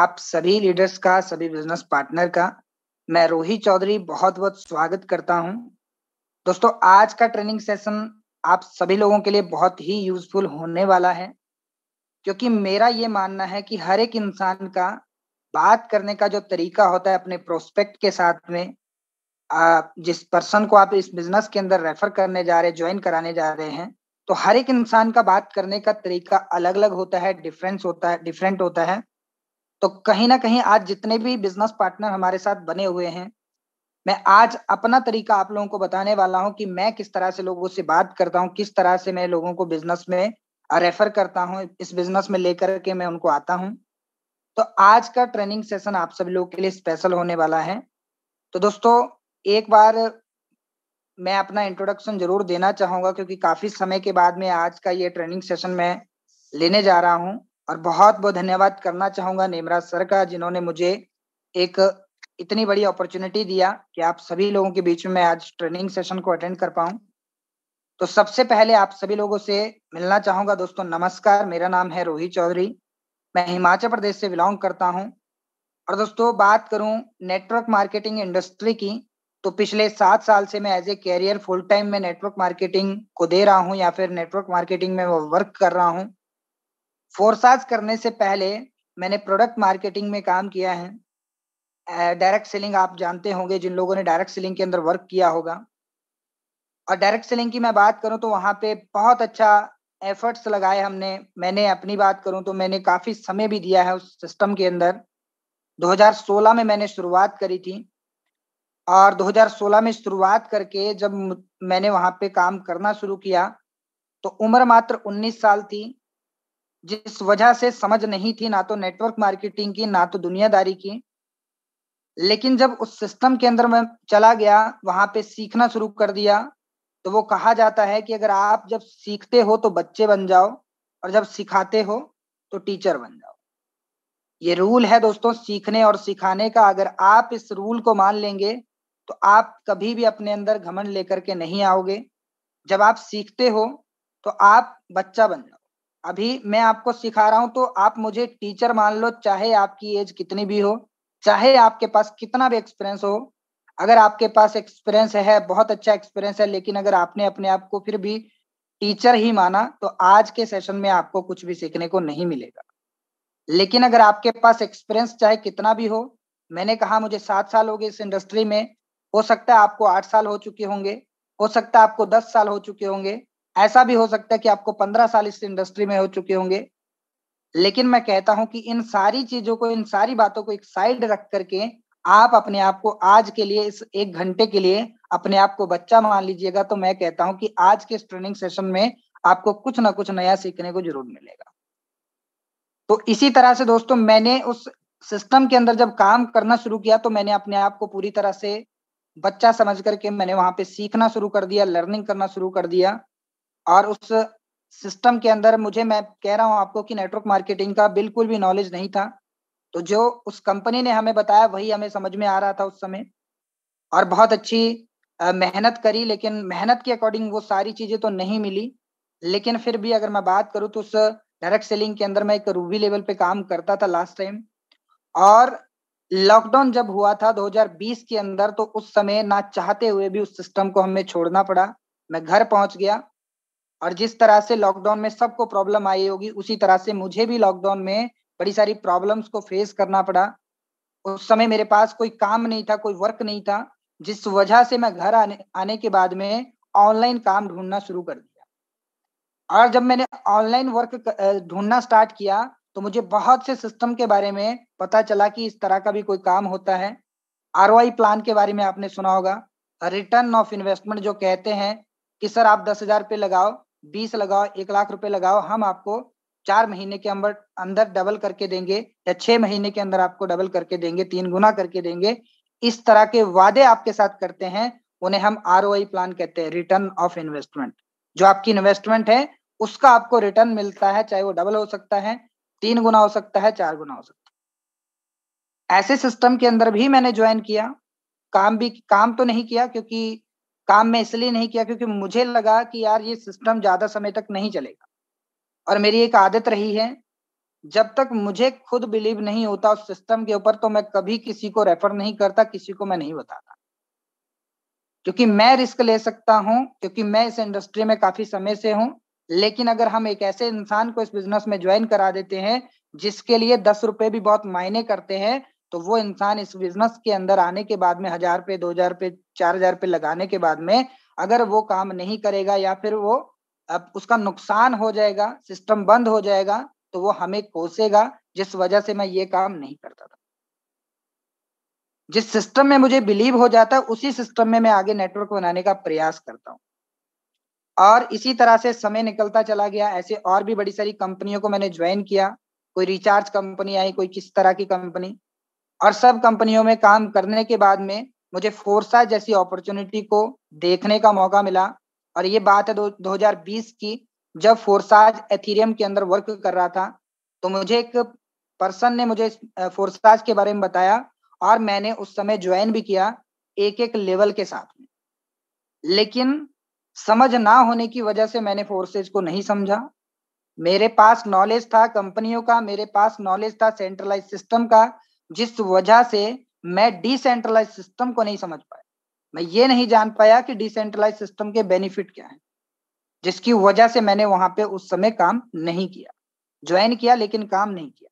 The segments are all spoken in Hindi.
आप सभी लीडर्स का सभी बिजनेस पार्टनर का मैं रोहित चौधरी बहुत बहुत स्वागत करता हूं दोस्तों आज का ट्रेनिंग सेशन आप सभी लोगों के लिए बहुत ही यूजफुल होने वाला है क्योंकि मेरा ये मानना है कि हर एक इंसान का बात करने का जो तरीका होता है अपने प्रोस्पेक्ट के साथ में आप जिस पर्सन को आप इस बिजनेस के अंदर रेफर करने जा रहे ज्वाइन कराने जा रहे हैं तो हर एक इंसान का बात करने का तरीका अलग अलग होता है डिफरेंस होता है डिफरेंट होता है तो कहीं ना कहीं आज जितने भी बिजनेस पार्टनर हमारे साथ बने हुए हैं मैं आज अपना तरीका आप लोगों को बताने वाला हूं कि मैं किस तरह से लोगों से बात करता हूं किस तरह से मैं लोगों को बिजनेस में रेफर करता हूं इस बिजनेस में लेकर के मैं उनको आता हूं तो आज का ट्रेनिंग सेशन आप सभी लोगों के लिए स्पेशल होने वाला है तो दोस्तों एक बार मैं अपना इंट्रोडक्शन जरूर देना चाहूंगा क्योंकि काफी समय के बाद में आज का ये ट्रेनिंग सेशन मैं लेने जा रहा हूँ और बहुत बहुत धन्यवाद करना चाहूंगा नेमराज सर का जिन्होंने मुझे एक इतनी बड़ी अपॉर्चुनिटी दिया कि आप सभी लोगों के बीच में आज ट्रेनिंग सेशन को अटेंड कर पाऊं तो सबसे पहले आप सभी लोगों से मिलना चाहूंगा दोस्तों नमस्कार मेरा नाम है रोहित चौधरी मैं हिमाचल प्रदेश से बिलोंग करता हूं और दोस्तों बात करूं नेटवर्क मार्केटिंग इंडस्ट्री की तो पिछले सात साल से मैं as a career full time में नेटवर्क मार्केटिंग को दे रहा हूं या फिर नेटवर्क मार्केटिंग में वर्क कर रहा हूं फोरसाज करने से पहले मैंने प्रोडक्ट मार्केटिंग में काम किया है डायरेक्ट सेलिंग आप जानते होंगे जिन लोगों ने डायरेक्ट सेलिंग के अंदर वर्क किया होगा और डायरेक्ट सेलिंग की मैं बात करूं तो वहाँ पे बहुत अच्छा एफर्ट्स लगाए हमने मैंने अपनी बात करूं तो मैंने काफ़ी समय भी दिया है उस सिस्टम के अंदर 2016 में मैंने शुरुआत करी थी और 2016 में शुरुआत करके जब मैंने वहाँ पे काम करना शुरू किया तो उम्र मात्र 19 साल थी जिस वजह से समझ नहीं थी ना तो नेटवर्क मार्केटिंग की ना तो दुनियादारी की लेकिन जब उस सिस्टम के अंदर में चला गया वहां पे सीखना शुरू कर दिया तो वो कहा जाता है कि अगर आप जब सीखते हो तो बच्चे बन जाओ और जब सिखाते हो तो टीचर बन जाओ ये रूल है दोस्तों सीखने और सिखाने का अगर आप इस रूल को मान लेंगे तो आप कभी भी अपने अंदर घमंड लेकर के नहीं आओगे जब आप सीखते हो तो आप बच्चा बन जाओ अभी मैं आपको सिखा रहा हूं तो आप मुझे टीचर मान लो चाहे आपकी एज कितनी भी हो चाहे आपके पास कितना भी एक्सपीरियंस हो अगर आपके पास एक्सपीरियंस है बहुत अच्छा एक्सपीरियंस है लेकिन अगर आपने अपने आप को फिर भी टीचर ही माना तो आज के सेशन में आपको कुछ भी सीखने को नहीं मिलेगा लेकिन अगर आपके पास एक्सपीरियंस चाहे कितना भी हो मैंने कहा मुझे सात साल हो गए इस इंडस्ट्री में हो सकता है आपको आठ साल हो चुके होंगे हो सकता है आपको दस साल हो चुके होंगे ऐसा भी हो सकता है कि आपको पंद्रह साल इस इंडस्ट्री में हो चुके होंगे लेकिन मैं कहता हूं कि इन सारी चीजों को इन सारी बातों को एक साइड रख करके आप अपने आप को आज के लिए इस एक घंटे के लिए अपने आप को बच्चा मान लीजिएगा तो मैं कहता हूं कि आज के इस ट्रेनिंग सेशन में आपको कुछ ना कुछ नया सीखने को जरूर मिलेगा तो इसी तरह से दोस्तों मैंने उस सिस्टम के अंदर जब काम करना शुरू किया तो मैंने अपने आप को पूरी तरह से बच्चा समझ करके मैंने वहां पे सीखना शुरू कर दिया लर्निंग करना शुरू कर दिया और उस सिस्टम के अंदर मुझे मैं कह रहा हूँ आपको कि नेटवर्क मार्केटिंग का बिल्कुल भी नॉलेज नहीं था तो जो उस कंपनी ने हमें बताया वही हमें समझ में आ रहा था उस समय और बहुत अच्छी मेहनत करी लेकिन मेहनत के अकॉर्डिंग वो सारी चीजें तो नहीं मिली लेकिन फिर भी अगर मैं बात करूँ तो उस डायरेक्ट सेलिंग के अंदर मैं एक रूबी लेवल पे काम करता था लास्ट टाइम और लॉकडाउन जब हुआ था 2020 के अंदर तो उस समय ना चाहते हुए भी उस सिस्टम को हमें छोड़ना पड़ा मैं घर पहुंच गया और जिस तरह से लॉकडाउन में सबको प्रॉब्लम आई होगी उसी तरह से मुझे भी लॉकडाउन में बड़ी सारी प्रॉब्लम्स को फेस करना पड़ा उस समय मेरे पास कोई काम नहीं था कोई वर्क नहीं था जिस वजह से मैं घर आने आने के बाद में ऑनलाइन काम ढूंढना शुरू कर दिया और जब मैंने ऑनलाइन वर्क ढूंढना स्टार्ट किया तो मुझे बहुत से सिस्टम के बारे में पता चला कि इस तरह का भी कोई काम होता है आर प्लान के बारे में आपने सुना होगा रिटर्न ऑफ इन्वेस्टमेंट जो कहते हैं कि सर आप दस हजार पे लगाओ बीस लगाओ एक लाख रुपए लगाओ हम आपको चार महीने के अंदर अंदर डबल करके देंगे या छह महीने के अंदर आपको डबल करके देंगे तीन गुना करके देंगे इस तरह के वादे आपके साथ करते हैं उन्हें हम आर प्लान कहते हैं रिटर्न ऑफ इन्वेस्टमेंट जो आपकी इन्वेस्टमेंट है उसका आपको रिटर्न मिलता है चाहे वो डबल हो सकता है तीन गुना हो सकता है चार गुना हो सकता है ऐसे सिस्टम के अंदर भी मैंने ज्वाइन किया काम भी काम तो नहीं किया क्योंकि काम मैं इसलिए नहीं किया क्योंकि मुझे लगा कि यार ये सिस्टम ज्यादा समय तक नहीं चलेगा और मेरी एक आदत रही है जब तक मुझे खुद बिलीव नहीं होता उस सिस्टम के ऊपर तो मैं कभी किसी को रेफर नहीं करता किसी को मैं नहीं बताता क्योंकि मैं रिस्क ले सकता हूं क्योंकि मैं इस इंडस्ट्री में काफी समय से हूं लेकिन अगर हम एक ऐसे इंसान को इस बिजनेस में ज्वाइन करा देते हैं जिसके लिए दस रुपए भी बहुत मायने करते हैं तो वो इंसान इस बिजनेस के अंदर आने के बाद में हजार पे दो हजार पे चार हजार पे लगाने के बाद में अगर वो काम नहीं करेगा या फिर वो अब उसका नुकसान हो जाएगा सिस्टम बंद हो जाएगा तो वो हमें कोसेगा जिस वजह से मैं ये काम नहीं करता था जिस सिस्टम में मुझे बिलीव हो जाता है उसी सिस्टम में मैं आगे नेटवर्क बनाने का प्रयास करता हूँ और इसी तरह से समय निकलता चला गया ऐसे और भी बड़ी सारी कंपनियों को मैंने ज्वाइन किया कोई रिचार्ज कंपनी आई कोई किस तरह की कंपनी और सब कंपनियों में काम करने के बाद में मुझे फोरसा जैसी अपॉर्चुनिटी को देखने का मौका मिला और ये बात है दो हजार बीस की जब फोरसाज एथीरियम के अंदर वर्क कर रहा था तो मुझे एक पर्सन ने मुझे फोरसाज के बारे में बताया और मैंने उस समय ज्वाइन भी किया एक एक लेवल के साथ में लेकिन समझ ना होने की वजह से मैंने फोर्सेज को नहीं समझा मेरे पास नॉलेज था कंपनियों का मेरे पास नॉलेज था सेंट्रलाइज सिस्टम का जिस वजह से मैं डिसेंट्रलाइज सिस्टम को नहीं समझ पाया मैं ये नहीं जान पाया कि डिसेंट्रलाइज सिस्टम के बेनिफिट क्या है जिसकी वजह से मैंने वहां पे उस समय काम नहीं किया ज्वाइन किया लेकिन काम नहीं किया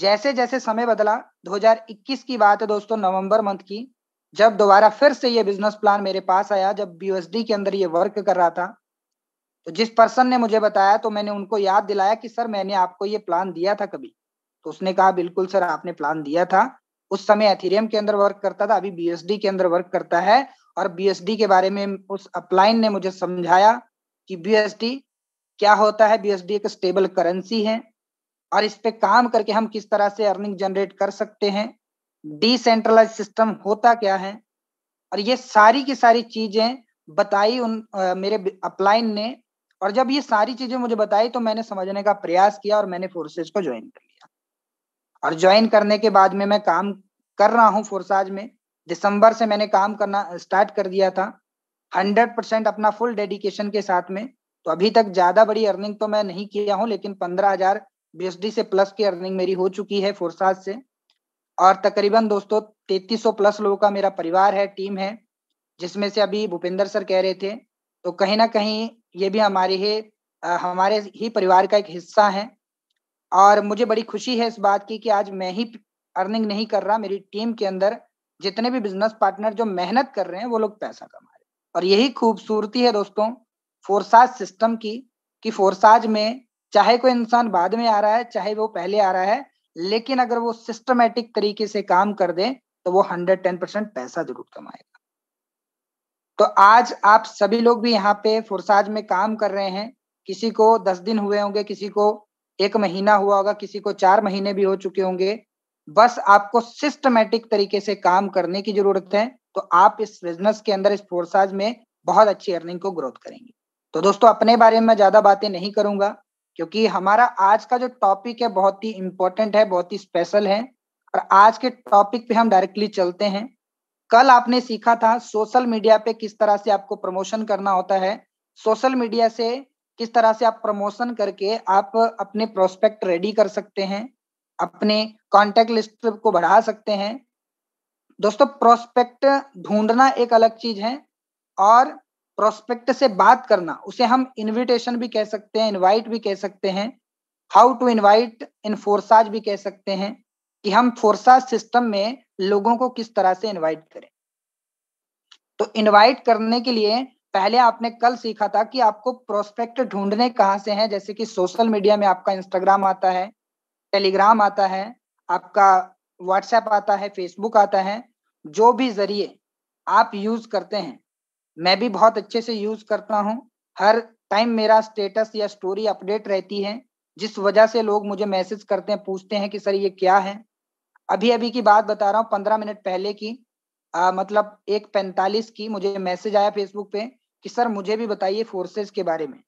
जैसे जैसे समय बदला 2021 की बात है दोस्तों नवंबर मंथ की जब दोबारा फिर से ये बिजनेस प्लान मेरे पास आया जब बीएसडी के अंदर ये वर्क कर रहा था तो जिस पर्सन ने मुझे बताया तो मैंने उनको याद दिलाया कि सर मैंने आपको ये प्लान दिया था कभी तो उसने कहा बिल्कुल सर आपने प्लान दिया था उस समय एथीरियम के अंदर वर्क करता था अभी बीएसडी के अंदर वर्क करता है और बीएसडी के बारे में उस अपलाइन ने मुझे समझाया कि बीएसडी क्या होता है बीएसडी एक स्टेबल करेंसी है और इस पे काम करके हम किस तरह से अर्निंग जनरेट कर सकते हैं डिसेंट्रलाइज सिस्टम होता क्या है और ये सारी की सारी चीजें बताई उन आ, मेरे अपलाइन ने और जब ये सारी चीजें मुझे बताई तो मैंने समझने का प्रयास किया और मैंने फोर्सेज को ज्वाइन किया और ज्वाइन करने के बाद में मैं काम कर रहा हूँ फोरसाज में दिसंबर से मैंने काम करना स्टार्ट कर दिया था हंड्रेड परसेंट अपना फुल डेडिकेशन के साथ में तो अभी तक ज्यादा बड़ी अर्निंग तो मैं नहीं किया हूँ लेकिन पंद्रह हजार बीएसडी से प्लस की अर्निंग मेरी हो चुकी है फोरसाज से और तकरीबन दोस्तों तैतीस प्लस लोगों का मेरा परिवार है टीम है जिसमें से अभी भूपेंद्र सर कह रहे थे तो कहीं ना कहीं ये भी हमारे ही हमारे ही परिवार का एक हिस्सा है और मुझे बड़ी खुशी है इस बात की कि आज मैं ही अर्निंग नहीं कर रहा मेरी टीम के अंदर जितने भी बिजनेस पार्टनर जो मेहनत कर रहे हैं वो लोग पैसा कमा रहे हैं और यही खूबसूरती है दोस्तों फोरसाज सिस्टम की कि फोरसाज में चाहे कोई इंसान बाद में आ रहा है चाहे वो पहले आ रहा है लेकिन अगर वो सिस्टमेटिक तरीके से काम कर दे तो वो हंड्रेड टेन परसेंट पैसा जरूर कमाएगा तो आज आप सभी लोग भी यहाँ पे फुरसाज में काम कर रहे हैं किसी को दस दिन हुए होंगे किसी को एक महीना हुआ होगा किसी को चार महीने भी हो चुके होंगे बस आपको सिस्टमेटिक तरीके से काम करने की जरूरत है तो आप इस बिजनेस के अंदर इस फोरसाज में बहुत अच्छी अर्निंग को ग्रोथ करेंगे तो दोस्तों अपने बारे में ज्यादा बातें नहीं करूंगा क्योंकि हमारा आज का जो टॉपिक है बहुत ही इंपॉर्टेंट है बहुत ही स्पेशल है और आज के टॉपिक पे हम डायरेक्टली चलते हैं कल आपने सीखा था सोशल मीडिया पे किस तरह से आपको प्रमोशन करना होता है सोशल मीडिया से किस तरह से आप प्रमोशन करके आप अपने प्रोस्पेक्ट रेडी कर सकते हैं अपने कॉन्टेक्ट लिस्ट को बढ़ा सकते हैं दोस्तों प्रोस्पेक्ट ढूंढना एक अलग चीज है और प्रोस्पेक्ट से बात करना उसे हम इनविटेशन भी कह सकते हैं इनवाइट भी कह सकते हैं how to invite in Forsage भी कह सकते हैं कि हम फोरसाज सिस्टम में लोगों को किस तरह से इनवाइट करें तो इनवाइट करने के लिए पहले आपने कल सीखा था कि आपको प्रोस्पेक्ट ढूंढने कहाँ से हैं जैसे कि सोशल मीडिया में आपका इंस्टाग्राम आता है टेलीग्राम आता है आपका व्हाट्सएप आता है फेसबुक आता है जो भी जरिए आप यूज करते हैं मैं भी बहुत अच्छे से यूज करता हूँ हर टाइम मेरा स्टेटस या स्टोरी अपडेट रहती है जिस वजह से लोग मुझे मैसेज करते हैं पूछते हैं कि सर ये क्या है अभी अभी की बात बता रहा हूँ पंद्रह मिनट पहले की आ, मतलब एक पैंतालीस की मुझे मैसेज आया फेसबुक पे कि सर मुझे भी बताइए फोर्सेस के बारे में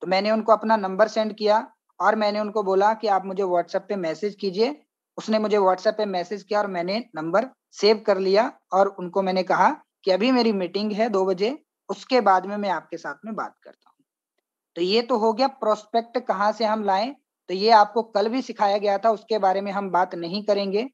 तो मैंने उनको अपना नंबर सेंड किया और मैंने उनको बोला कि आप मुझे व्हाट्सएप पे मैसेज कीजिए उसने मुझे व्हाट्सएप पे मैसेज किया और मैंने नंबर सेव कर लिया और उनको मैंने कहा कि अभी मेरी मीटिंग है दो बजे उसके बाद में मैं आपके साथ में बात करता हूँ तो ये तो हो गया प्रोस्पेक्ट कहाँ से हम लाएं तो ये आपको कल भी सिखाया गया था उसके बारे में हम बात नहीं करेंगे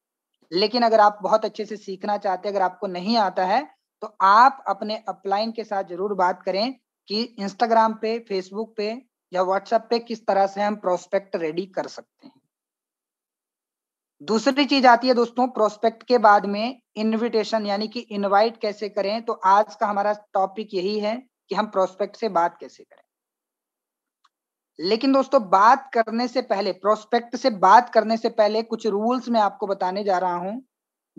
लेकिन अगर आप बहुत अच्छे से सीखना चाहते हैं अगर आपको नहीं आता है तो आप अपने अपलाइन के साथ जरूर बात करें कि इंस्टाग्राम पे फेसबुक पे या व्हाट्सएप पे किस तरह से हम प्रोस्पेक्ट रेडी कर सकते हैं दूसरी चीज आती है दोस्तों प्रोस्पेक्ट के बाद में इनविटेशन यानी कि इनवाइट कैसे करें तो आज का हमारा टॉपिक यही है कि हम प्रोस्पेक्ट से बात कैसे करें लेकिन दोस्तों बात करने से पहले प्रोस्पेक्ट से बात करने से पहले कुछ रूल्स मैं आपको बताने जा रहा हूं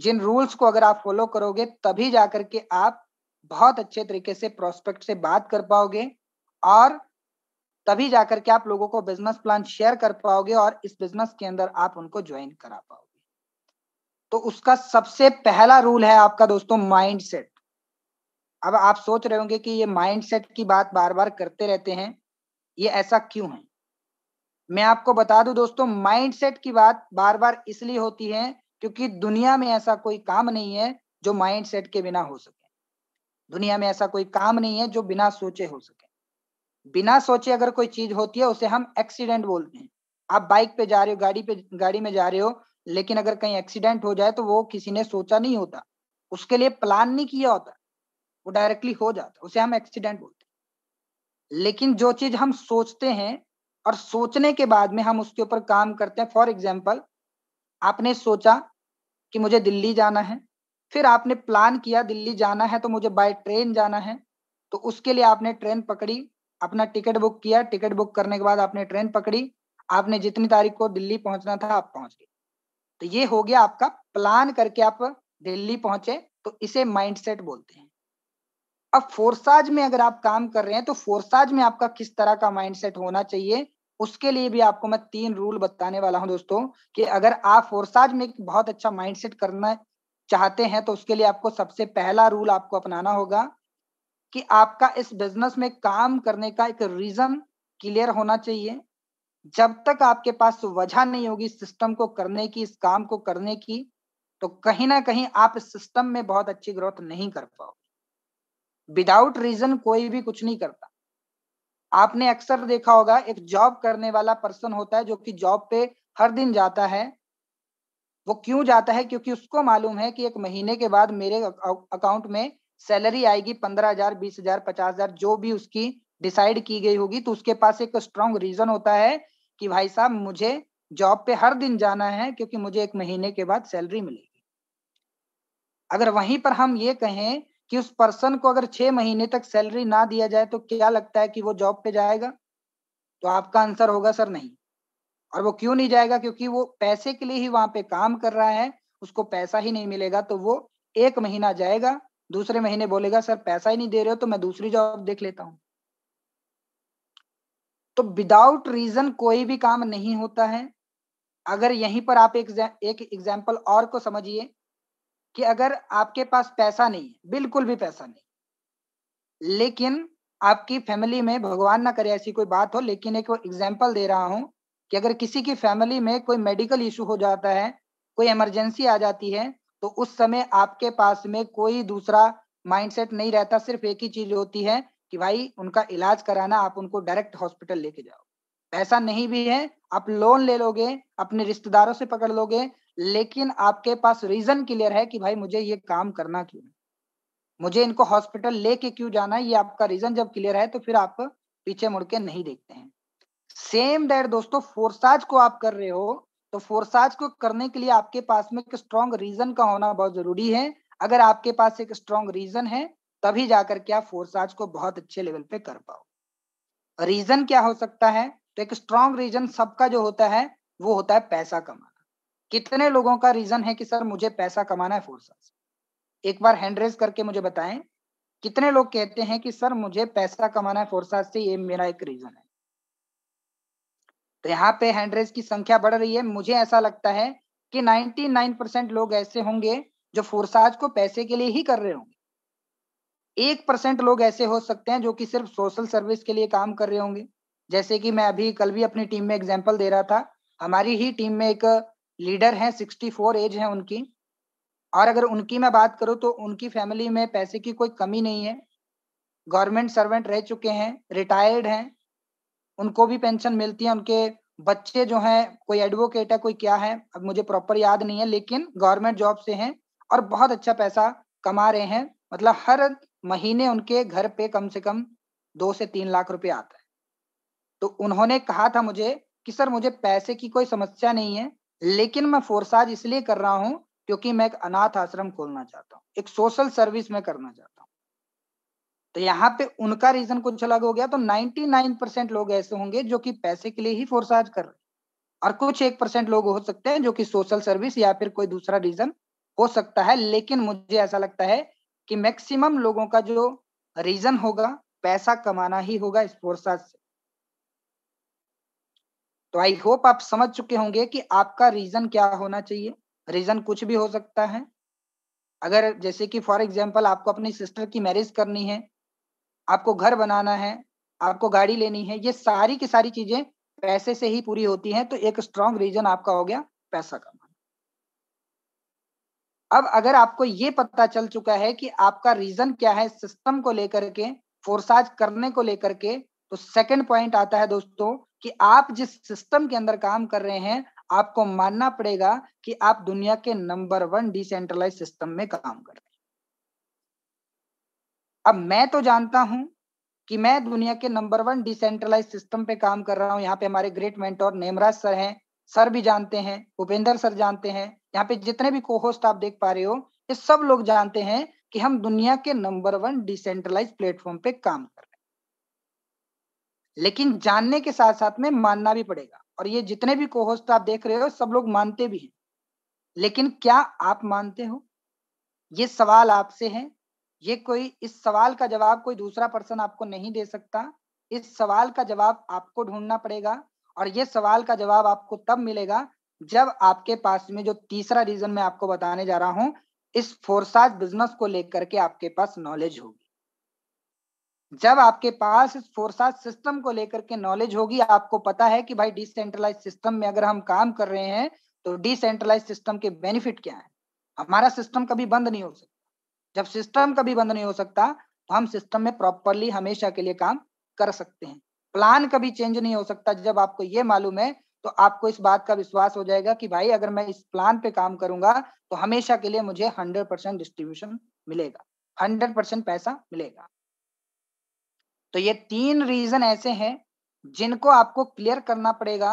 जिन रूल्स को अगर आप फॉलो करोगे तभी जाकर के आप बहुत अच्छे तरीके से प्रोस्पेक्ट से बात कर पाओगे और तभी जाकर के आप लोगों को बिजनेस प्लान शेयर कर पाओगे और इस बिजनेस के अंदर आप उनको ज्वाइन करा पाओगे तो उसका सबसे पहला रूल है आपका दोस्तों माइंडसेट अब आप सोच रहे होंगे कि ये माइंडसेट की बात बार बार करते रहते हैं ये ऐसा क्यों है मैं आपको बता दूं दोस्तों माइंडसेट की बात बार बार इसलिए होती है क्योंकि दुनिया में ऐसा कोई काम नहीं है जो माइंड सेट के बिना हो सके दुनिया में ऐसा कोई काम नहीं है जो बिना सोचे हो सके बिना सोचे अगर कोई चीज होती है उसे हम एक्सीडेंट बोलते हैं आप बाइक पे जा रहे हो गाड़ी पे गाड़ी में जा रहे हो लेकिन अगर कहीं एक्सीडेंट हो जाए तो वो किसी ने सोचा नहीं होता उसके लिए प्लान नहीं किया होता वो डायरेक्टली हो जाता उसे हम एक्सीडेंट बोलते हैं लेकिन जो चीज हम सोचते हैं और सोचने के बाद में हम उसके ऊपर काम करते हैं फॉर एग्जाम्पल आपने सोचा कि मुझे दिल्ली जाना है फिर आपने प्लान किया दिल्ली जाना है तो मुझे बाय ट्रेन जाना है तो उसके लिए आपने ट्रेन पकड़ी अपना टिकट बुक किया टिकट बुक करने के बाद आपने ट्रेन पकड़ी आपने जितनी तारीख को दिल्ली पहुंचना था आप पहुंच गए तो ये हो गया आपका प्लान करके आप दिल्ली पहुंचे तो इसे माइंडसेट बोलते हैं अब फोरसाज में अगर आप काम कर रहे हैं तो फोरसाज में आपका किस तरह का माइंडसेट होना चाहिए उसके लिए भी आपको मैं तीन रूल बताने वाला हूं दोस्तों कि अगर आप फोरसाज में बहुत अच्छा माइंडसेट करना चाहते हैं तो उसके लिए आपको सबसे पहला रूल आपको अपनाना होगा कि आपका इस बिजनेस में काम करने का एक रीजन क्लियर होना चाहिए जब तक आपके पास वजह नहीं होगी सिस्टम को करने की इस काम को करने की तो कहीं ना कहीं आप इस सिस्टम में बहुत अच्छी ग्रोथ नहीं कर पाओगे विदाउट रीजन कोई भी कुछ नहीं करता आपने अक्सर देखा होगा एक जॉब करने वाला पर्सन होता है जो कि जॉब पे हर दिन जाता है वो क्यों जाता है क्योंकि उसको मालूम है कि एक महीने के बाद मेरे अकाउंट में सैलरी आएगी पंद्रह हजार बीस हजार पचास हजार जो भी उसकी डिसाइड की गई होगी तो उसके पास एक स्ट्रॉन्ग रीजन होता है कि भाई साहब मुझे जॉब पे हर दिन जाना है क्योंकि मुझे एक महीने के बाद सैलरी मिलेगी अगर वहीं पर हम ये कहें कि उस पर्सन को अगर छह महीने तक सैलरी ना दिया जाए तो क्या लगता है कि वो जॉब पे जाएगा तो आपका आंसर होगा सर नहीं और वो क्यों नहीं जाएगा क्योंकि वो पैसे के लिए ही वहां पे काम कर रहा है उसको पैसा ही नहीं मिलेगा तो वो एक महीना जाएगा दूसरे महीने बोलेगा सर पैसा ही नहीं दे रहे हो तो मैं दूसरी जॉब देख लेता हूं तो विदाउट रीजन कोई भी काम नहीं होता है अगर यहीं पर आप एक एक एग्जाम्पल और को समझिए कि अगर आपके पास पैसा नहीं है बिल्कुल भी पैसा नहीं लेकिन आपकी फैमिली में भगवान ना करे ऐसी कोई बात हो लेकिन एक एग्जाम्पल दे रहा हूं कि अगर किसी की फैमिली में कोई मेडिकल इशू हो जाता है कोई इमरजेंसी आ जाती है तो उस समय आपके पास में कोई दूसरा माइंडसेट नहीं रहता सिर्फ एक ही चीज होती है कि भाई उनका इलाज कराना आप उनको डायरेक्ट हॉस्पिटल लेके जाओ पैसा नहीं भी है आप लोन ले लोगे अपने रिश्तेदारों से पकड़ लोगे लेकिन आपके पास रीजन क्लियर है कि भाई मुझे ये काम करना क्यों मुझे इनको हॉस्पिटल लेके क्यों जाना है ये आपका रीजन जब क्लियर है तो फिर आप पीछे मुड़ के नहीं देखते हैं सेम डेट दोस्तों फोरसाज को आप कर रहे हो तो फोरसाज को करने के लिए आपके पास में एक स्ट्रॉन्ग रीजन का होना बहुत जरूरी है अगर आपके पास एक स्ट्रॉन्ग रीजन है तभी जाकर के आप फोरसाज को बहुत अच्छे लेवल पे कर पाओ रीजन क्या हो सकता है तो एक स्ट्रॉन्ग रीजन सबका जो होता है वो होता है पैसा कमाना कितने लोगों का रीजन है कि सर मुझे पैसा कमाना है फोर्सेस एक बार हैंड रेस करके मुझे बताएं कितने लोग कहते हैं कि सर मुझे पैसा कमाना है फोर्साज से ये मेरा एक रीजन है तो यहाँ पे हैंड रेस की संख्या बढ़ रही है मुझे ऐसा लगता है कि 99 परसेंट लोग ऐसे होंगे जो फोर्साज को पैसे के लिए ही कर रहे होंगे एक परसेंट लोग ऐसे हो सकते हैं जो कि सिर्फ सोशल सर्विस के लिए काम कर रहे होंगे जैसे कि मैं अभी कल भी अपनी टीम में एग्जाम्पल दे रहा था हमारी ही टीम में एक लीडर है सिक्सटी फोर एज है उनकी और अगर उनकी मैं बात करूँ तो उनकी फैमिली में पैसे की कोई कमी नहीं है गवर्नमेंट सर्वेंट रह चुके हैं रिटायर्ड हैं उनको भी पेंशन मिलती है उनके बच्चे जो हैं कोई एडवोकेट है कोई क्या है अब मुझे प्रॉपर याद नहीं है लेकिन गवर्नमेंट जॉब से हैं और बहुत अच्छा पैसा कमा रहे हैं मतलब हर महीने उनके घर पे कम से कम दो से तीन लाख रुपए आता है तो उन्होंने कहा था मुझे कि सर मुझे पैसे की कोई समस्या नहीं है लेकिन मैं फोरसाज इसलिए कर रहा हूं क्योंकि मैं एक अनाथ आश्रम खोलना चाहता हूँ एक सोशल सर्विस में करना चाहता हूँ तो यहाँ पे उनका रीजन कुछ अलग हो गया तो 99 परसेंट लोग ऐसे होंगे जो कि पैसे के लिए ही फोरसाज कर रहे और कुछ एक परसेंट लोग हो सकते हैं जो कि सोशल सर्विस या फिर कोई दूसरा रीजन हो सकता है लेकिन मुझे ऐसा लगता है कि मैक्सिमम लोगों का जो रीजन होगा पैसा कमाना ही होगा इस फोरसाज से तो आई होप आप समझ चुके होंगे कि आपका रीजन क्या होना चाहिए रीजन कुछ भी हो सकता है अगर जैसे कि फॉर एग्जाम्पल आपको अपनी सिस्टर की मैरिज करनी है आपको घर बनाना है आपको गाड़ी लेनी है ये सारी की सारी चीजें पैसे से ही पूरी होती हैं तो एक स्ट्रॉन्ग रीजन आपका हो गया पैसा कमाना अब अगर आपको ये पता चल चुका है कि आपका रीजन क्या है सिस्टम को लेकर के फोरसाज करने को लेकर के तो सेकंड पॉइंट आता है दोस्तों कि आप जिस सिस्टम के अंदर काम कर रहे हैं आपको मानना पड़ेगा कि आप दुनिया के नंबर वन डिसेंट्रलाइज सिस्टम में काम कर रहे हैं अब मैं तो जानता हूं कि मैं दुनिया के नंबर वन डिसेंट्रलाइज सिस्टम पे काम कर रहा हूं यहाँ पे हमारे ग्रेट मेंटोर नेमराज सर हैं सर भी जानते हैं उपेंद्र सर जानते हैं यहाँ पे जितने भी कोहोस्ट आप देख पा रहे हो ये सब लोग जानते हैं कि हम दुनिया के नंबर वन डिसेंट्रलाइज प्लेटफॉर्म पे काम कर लेकिन जानने के साथ साथ में मानना भी पड़ेगा और ये जितने भी कोहोस्ट आप देख रहे हो सब लोग मानते भी हैं लेकिन क्या आप मानते हो ये सवाल आपसे है ये कोई इस सवाल का जवाब कोई दूसरा पर्सन आपको नहीं दे सकता इस सवाल का जवाब आपको ढूंढना पड़ेगा और ये सवाल का जवाब आपको तब मिलेगा जब आपके पास में जो तीसरा रीजन मैं आपको बताने जा रहा हूं इस फोरसाज बिजनेस को लेकर के आपके पास नॉलेज होगी जब आपके पास फोरसाज सिस्टम को लेकर के नॉलेज होगी आपको पता है कि भाई डिसेंट्रलाइज सिस्टम में अगर हम काम कर रहे हैं तो डिसेंट्रलाइज सिस्टम के बेनिफिट क्या है हमारा सिस्टम कभी बंद नहीं हो सकता जब सिस्टम कभी बंद नहीं हो सकता तो हम सिस्टम में प्रॉपरली हमेशा के लिए काम कर सकते हैं प्लान कभी चेंज नहीं हो सकता जब आपको ये मालूम है तो आपको इस बात का विश्वास हो जाएगा कि भाई अगर मैं इस प्लान पे काम करूंगा तो हमेशा के लिए मुझे हंड्रेड परसेंट डिस्ट्रीब्यूशन मिलेगा हंड्रेड परसेंट पैसा मिलेगा तो ये तीन रीजन ऐसे हैं जिनको आपको क्लियर करना पड़ेगा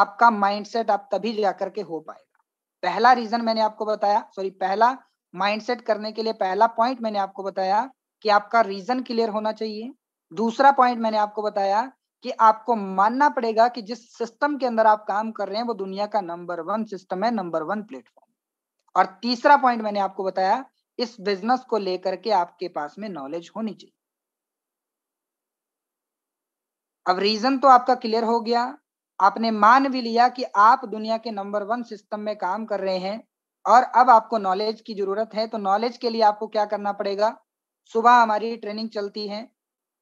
आपका माइंडसेट आप तभी जाकर के हो पाएगा पहला रीजन मैंने आपको बताया सॉरी पहला माइंडसेट करने के लिए पहला पॉइंट मैंने आपको बताया कि आपका रीजन क्लियर होना चाहिए दूसरा पॉइंट मैंने आपको बताया कि आपको मानना पड़ेगा कि जिस सिस्टम के अंदर आप काम कर रहे हैं वो दुनिया का नंबर वन सिस्टम है नंबर वन प्लेटफॉर्म और तीसरा पॉइंट मैंने आपको बताया इस बिजनेस को लेकर के आपके पास में नॉलेज होनी चाहिए अब रीजन तो आपका क्लियर हो गया आपने मान भी लिया कि आप दुनिया के नंबर वन सिस्टम में काम कर रहे हैं और अब आपको नॉलेज की जरूरत है तो नॉलेज के लिए आपको क्या करना पड़ेगा सुबह हमारी ट्रेनिंग चलती है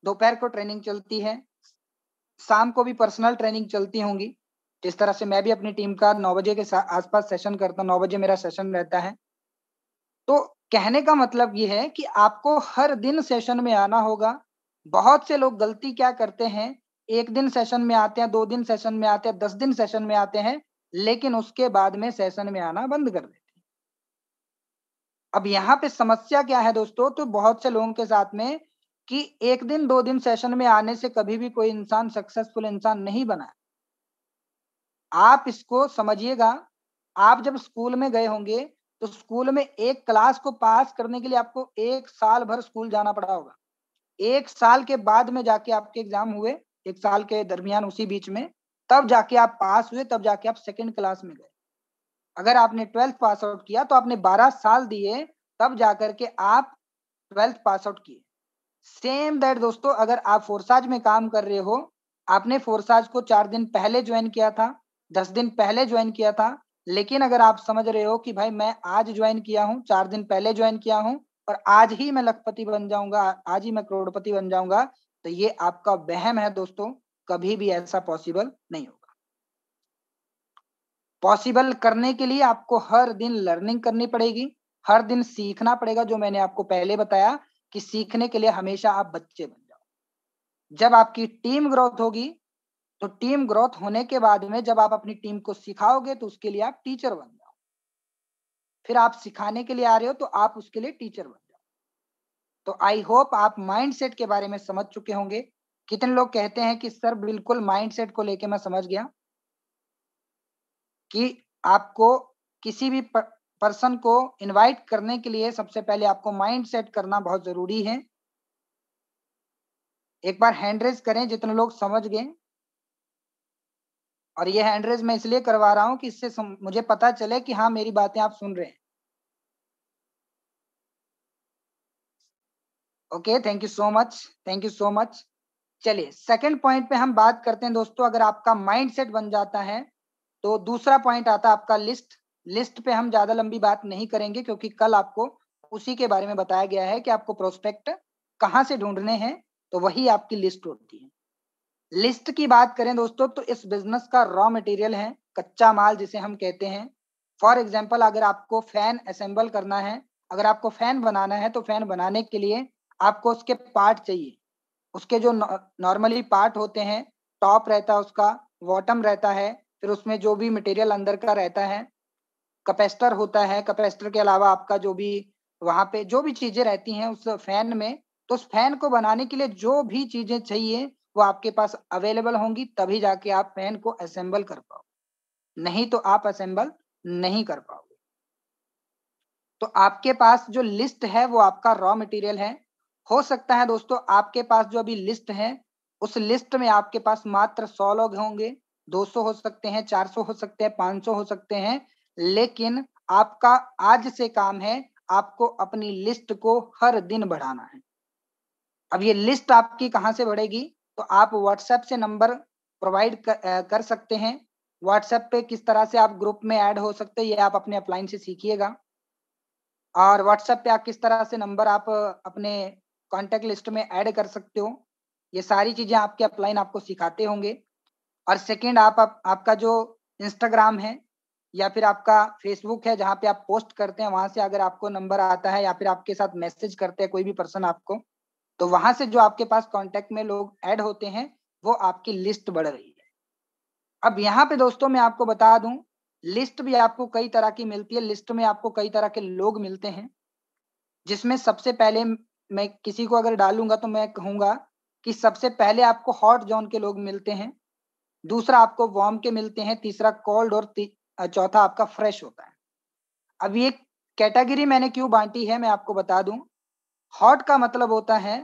दोपहर को ट्रेनिंग चलती है शाम को भी पर्सनल ट्रेनिंग चलती होंगी जिस तरह से मैं भी अपनी टीम का नौ बजे के आसपास सेशन करता हूँ नौ बजे मेरा सेशन रहता है तो कहने का मतलब ये है कि आपको हर दिन सेशन में आना होगा बहुत से लोग गलती क्या करते हैं एक दिन सेशन में आते हैं दो दिन सेशन में आते हैं दस दिन सेशन में आते हैं लेकिन उसके बाद में सेशन में आना बंद कर देते हैं अब यहाँ पे समस्या क्या है दोस्तों तो बहुत से लोगों के साथ में कि एक दिन दो दिन सेशन में आने से कभी भी कोई इंसान सक्सेसफुल इंसान नहीं बना आप इसको समझिएगा आप जब स्कूल में गए होंगे तो स्कूल में एक क्लास को पास करने के लिए आपको एक साल भर स्कूल जाना पड़ा होगा एक साल के बाद में जाके आपके एग्जाम हुए एक साल के दरमियान उसी बीच में तब जाके आप पास हुए तब जाके आप सेकेंड क्लास में गए अगर आपने ट्वेल्थ पास आउट किया तो आपने बारह साल दिए तब जाकर के आप ट्वेल्थ पास आउट किए सेम दैट दोस्तों अगर आप फोरसाज में काम कर रहे हो आपने फोरसाज को चार दिन पहले ज्वाइन किया था दस दिन पहले ज्वाइन किया था लेकिन अगर आप समझ रहे हो कि भाई मैं आज ज्वाइन किया हूँ चार दिन पहले ज्वाइन किया हूँ और आज ही मैं लखपति बन जाऊंगा आज ही मैं करोड़पति बन जाऊंगा तो ये आपका वहम है दोस्तों कभी भी ऐसा पॉसिबल नहीं होगा पॉसिबल करने के लिए आपको हर दिन लर्निंग करनी पड़ेगी हर दिन सीखना पड़ेगा जो मैंने आपको पहले बताया कि सीखने के लिए हमेशा आप बच्चे बन जाओ जब आपकी टीम ग्रोथ होगी तो टीम ग्रोथ होने के बाद में जब आप अपनी टीम को सिखाओगे तो उसके लिए आप टीचर बन जाओ फिर आप सिखाने के लिए आ रहे हो तो आप उसके लिए टीचर बन तो आई होप आप माइंडसेट के बारे में समझ चुके होंगे कितने लोग कहते हैं कि सर बिल्कुल माइंडसेट को लेके मैं समझ गया कि आपको किसी भी पर्सन को इनवाइट करने के लिए सबसे पहले आपको माइंडसेट करना बहुत जरूरी है एक बार हैंडरेज करें जितने लोग समझ गए और ये हैंडरेज मैं इसलिए करवा रहा हूं कि इससे सम, मुझे पता चले कि हाँ मेरी बातें आप सुन रहे हैं okay thank you so much thank you so much चलिए सेकंड पॉइंट पे हम बात करते हैं दोस्तों अगर आपका माइंडसेट बन जाता है तो दूसरा पॉइंट आता है आपका लिस्ट लिस्ट पे हम ज्यादा लंबी बात नहीं करेंगे क्योंकि कल आपको उसी के बारे में बताया गया है कि आपको प्रोस्पेक्ट कहाँ से ढूंढने हैं तो वही आपकी लिस्ट होती है लिस्ट की बात करें दोस्तों तो इस बिजनेस का रॉ मटेरियल है कच्चा माल जिसे हम कहते हैं फॉर एग्जाम्पल अगर आपको फैन असेंबल करना है अगर आपको फैन बनाना है तो फैन बनाने के लिए आपको उसके पार्ट चाहिए उसके जो नॉर्मली पार्ट होते हैं टॉप रहता है उसका बॉटम रहता है फिर उसमें जो भी मटेरियल अंदर का रहता है कैपेसिटर होता है कैपेसिटर के अलावा आपका जो भी वहां पे जो भी चीजें रहती हैं उस फैन में तो उस फैन को बनाने के लिए जो भी चीजें चाहिए वो आपके पास अवेलेबल होंगी तभी जाके आप फैन को असेंबल कर पाओगे नहीं तो आप असेंबल नहीं कर पाओगे तो आपके पास जो लिस्ट है वो आपका रॉ मटेरियल है हो सकता है दोस्तों आपके पास जो अभी लिस्ट है उस लिस्ट में आपके पास मात्र सौ लोग होंगे 200 हो सकते हैं 400 हो सकते हैं 500 हो सकते हैं लेकिन आपका आज से काम है आपको अपनी लिस्ट को हर दिन बढ़ाना है अब ये लिस्ट आपकी कहाँ से बढ़ेगी तो आप व्हाट्सएप से नंबर प्रोवाइड कर, कर सकते हैं व्हाट्सएप पे किस तरह से आप ग्रुप में ऐड हो सकते हैं ये आप अपने अपलाइन से सीखिएगा और व्हाट्सएप पे आप किस तरह से नंबर आप अपने कॉन्टेक्ट लिस्ट में ऐड कर सकते हो ये सारी चीजें आपके अपलाइन आपको सिखाते होंगे और सेकेंड आप, आप आपका जो इंस्टाग्राम है या फिर आपका फेसबुक है जहाँ पे आप पोस्ट करते हैं वहां से अगर आपको नंबर आता है या फिर आपके साथ मैसेज करते हैं कोई भी पर्सन आपको तो वहां से जो आपके पास कांटेक्ट में लोग ऐड होते हैं वो आपकी लिस्ट बढ़ रही है अब यहाँ पे दोस्तों मैं आपको बता दूं लिस्ट भी आपको कई तरह की मिलती है लिस्ट में आपको कई तरह के लोग मिलते हैं जिसमें सबसे पहले मैं किसी को अगर डालूंगा तो मैं कहूंगा कि सबसे पहले आपको हॉट जोन के लोग मिलते हैं दूसरा आपको वार्म के मिलते हैं तीसरा कोल्ड और चौथा आपका फ्रेश होता है अब ये कैटेगरी मैंने क्यों बांटी है मैं आपको बता दूं हॉट का मतलब होता है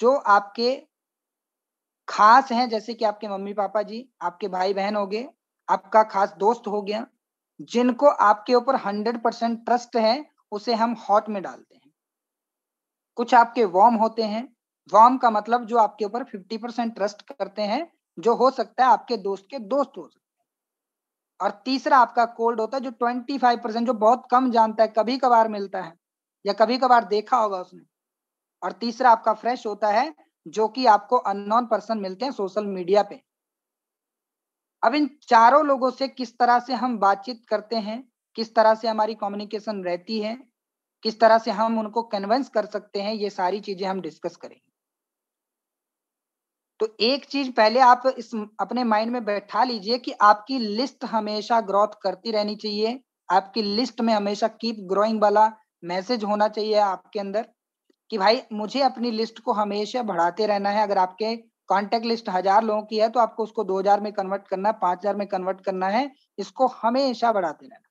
जो आपके खास हैं जैसे कि आपके मम्मी पापा जी आपके भाई बहन हो गए आपका खास दोस्त हो गया जिनको आपके ऊपर हंड्रेड परसेंट ट्रस्ट है उसे हम हॉट में डालते हैं कुछ आपके वॉर्म होते हैं वॉर्म का मतलब जो आपके ऊपर फिफ्टी परसेंट ट्रस्ट करते हैं जो हो सकता है आपके दोस्त के दोस्त हो सकते हैं और तीसरा आपका कोल्ड होता है जो ट्वेंटी फाइव परसेंट जो बहुत कम जानता है कभी कभार मिलता है या कभी कभार देखा होगा उसने और तीसरा आपका फ्रेश होता है जो कि आपको अननोन पर्सन मिलते हैं सोशल मीडिया पे अब इन चारों लोगों से किस तरह से हम बातचीत करते हैं किस तरह से हमारी कम्युनिकेशन रहती है किस तरह से हम उनको कन्वेंस कर सकते हैं ये सारी चीजें हम डिस्कस करेंगे तो एक चीज पहले आप इस अपने माइंड में बैठा लीजिए कि आपकी लिस्ट हमेशा ग्रोथ करती रहनी चाहिए आपकी लिस्ट में हमेशा कीप ग्रोइंग वाला मैसेज होना चाहिए आपके अंदर कि भाई मुझे अपनी लिस्ट को हमेशा बढ़ाते रहना है अगर आपके कॉन्टेक्ट लिस्ट हजार लोगों की है तो आपको उसको हजार में कन्वर्ट करना है हजार में कन्वर्ट करना है इसको हमेशा बढ़ाते रहना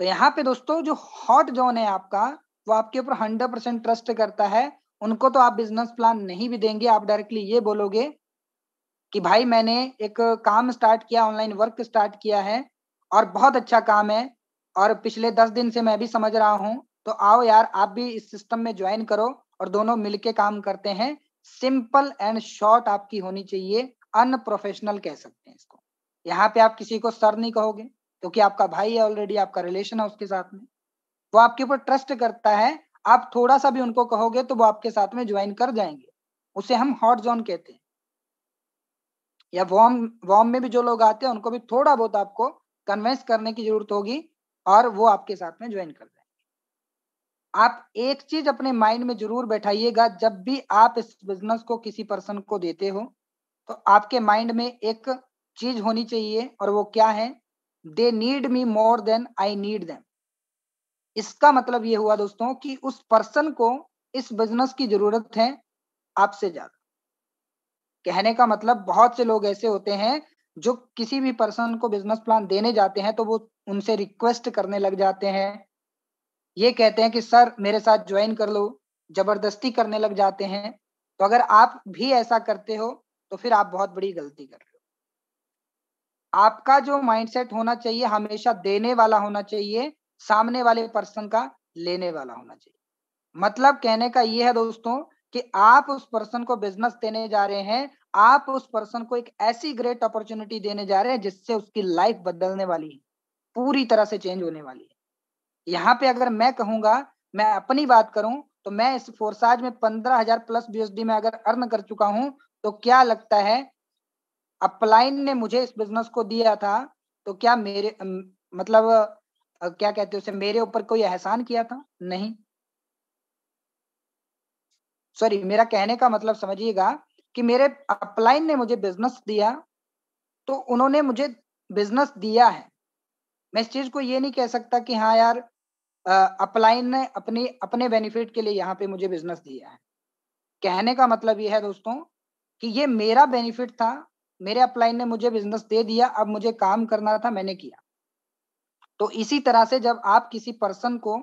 तो यहाँ पे दोस्तों जो हॉट जोन है आपका वो आपके ऊपर हंड्रेड परसेंट ट्रस्ट करता है उनको तो आप बिजनेस प्लान नहीं भी देंगे आप डायरेक्टली ये बोलोगे कि भाई मैंने एक काम स्टार्ट किया ऑनलाइन वर्क स्टार्ट किया है और बहुत अच्छा काम है और पिछले दस दिन से मैं भी समझ रहा हूँ तो आओ यार आप भी इस सिस्टम में ज्वाइन करो और दोनों मिलके काम करते हैं सिंपल एंड शॉर्ट आपकी होनी चाहिए अनप्रोफेशनल कह सकते हैं इसको यहाँ पे आप किसी को सर नहीं कहोगे क्योंकि आपका भाई है ऑलरेडी आपका रिलेशन है उसके साथ में वो आपके ऊपर ट्रस्ट करता है आप थोड़ा सा भी उनको कहोगे तो वो आपके साथ में ज्वाइन कर जाएंगे उसे हम हॉट जोन कहते हैं या वॉर्म वॉर्म में भी जो लोग आते हैं उनको भी थोड़ा बहुत आपको कन्वेंस करने की जरूरत होगी और वो आपके साथ में ज्वाइन कर जाएंगे आप एक चीज अपने माइंड में जरूर बैठाइएगा जब भी आप इस बिजनेस को किसी पर्सन को देते हो तो आपके माइंड में एक चीज होनी चाहिए और वो क्या है they need me more than I need them इसका मतलब ये हुआ दोस्तों कि उस पर्सन को इस बिजनेस की जरूरत है आपसे ज्यादा कहने का मतलब बहुत से लोग ऐसे होते हैं जो किसी भी पर्सन को बिजनेस प्लान देने जाते हैं तो वो उनसे रिक्वेस्ट करने लग जाते हैं ये कहते हैं कि सर मेरे साथ ज्वाइन कर लो जबरदस्ती करने लग जाते हैं तो अगर आप भी ऐसा करते हो तो फिर आप बहुत बड़ी गलती कर रहे आपका जो माइंडसेट होना चाहिए हमेशा देने वाला होना चाहिए सामने वाले पर्सन का लेने वाला होना चाहिए मतलब कहने का ये है दोस्तों कि आप उस पर्सन को बिजनेस देने जा रहे हैं आप उस पर्सन को एक ऐसी ग्रेट अपॉर्चुनिटी देने जा रहे हैं जिससे उसकी लाइफ बदलने वाली है पूरी तरह से चेंज होने वाली है यहाँ पे अगर मैं कहूंगा मैं अपनी बात करूं तो मैं इस फोरसाज में पंद्रह हजार प्लस बीएसडी में अगर अर्न कर चुका हूं तो क्या लगता है अपलाइन ने मुझे इस बिजनेस को दिया था तो क्या मेरे मतलब क्या कहते हो उसे मेरे ऊपर कोई एहसान किया था नहीं सॉरी मेरा कहने का मतलब समझिएगा कि मेरे अपलाइन ने मुझे बिजनेस दिया तो उन्होंने मुझे बिजनेस दिया है मैं इस चीज को ये नहीं कह सकता कि हाँ यार अपलाइन ने अपनी अपने बेनिफिट के लिए यहाँ पे मुझे बिजनेस दिया है कहने का मतलब यह है दोस्तों कि ये मेरा बेनिफिट था मेरे अपलाइन ने मुझे बिजनेस दे दिया अब मुझे काम करना था मैंने किया तो इसी तरह से जब आप किसी पर्सन को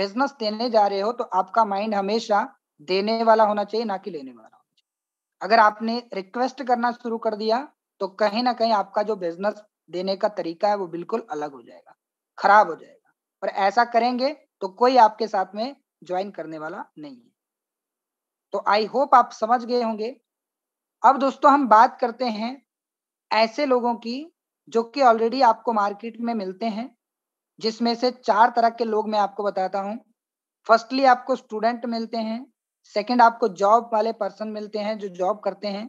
बिजनेस देने जा रहे हो तो आपका माइंड हमेशा देने वाला होना चाहिए ना कि लेने वाला होना चाहिए अगर आपने रिक्वेस्ट करना शुरू कर दिया तो कहीं ना कहीं आपका जो बिजनेस देने का तरीका है वो बिल्कुल अलग हो जाएगा खराब हो जाएगा और ऐसा करेंगे तो कोई आपके साथ में ज्वाइन करने वाला नहीं है तो आई होप आप समझ गए होंगे अब दोस्तों हम बात करते हैं ऐसे लोगों की जो कि ऑलरेडी आपको मार्केट में मिलते हैं जिसमें से चार तरह के लोग मैं आपको बताता हूं फर्स्टली आपको स्टूडेंट मिलते हैं सेकंड आपको जॉब वाले पर्सन मिलते हैं जो जॉब करते हैं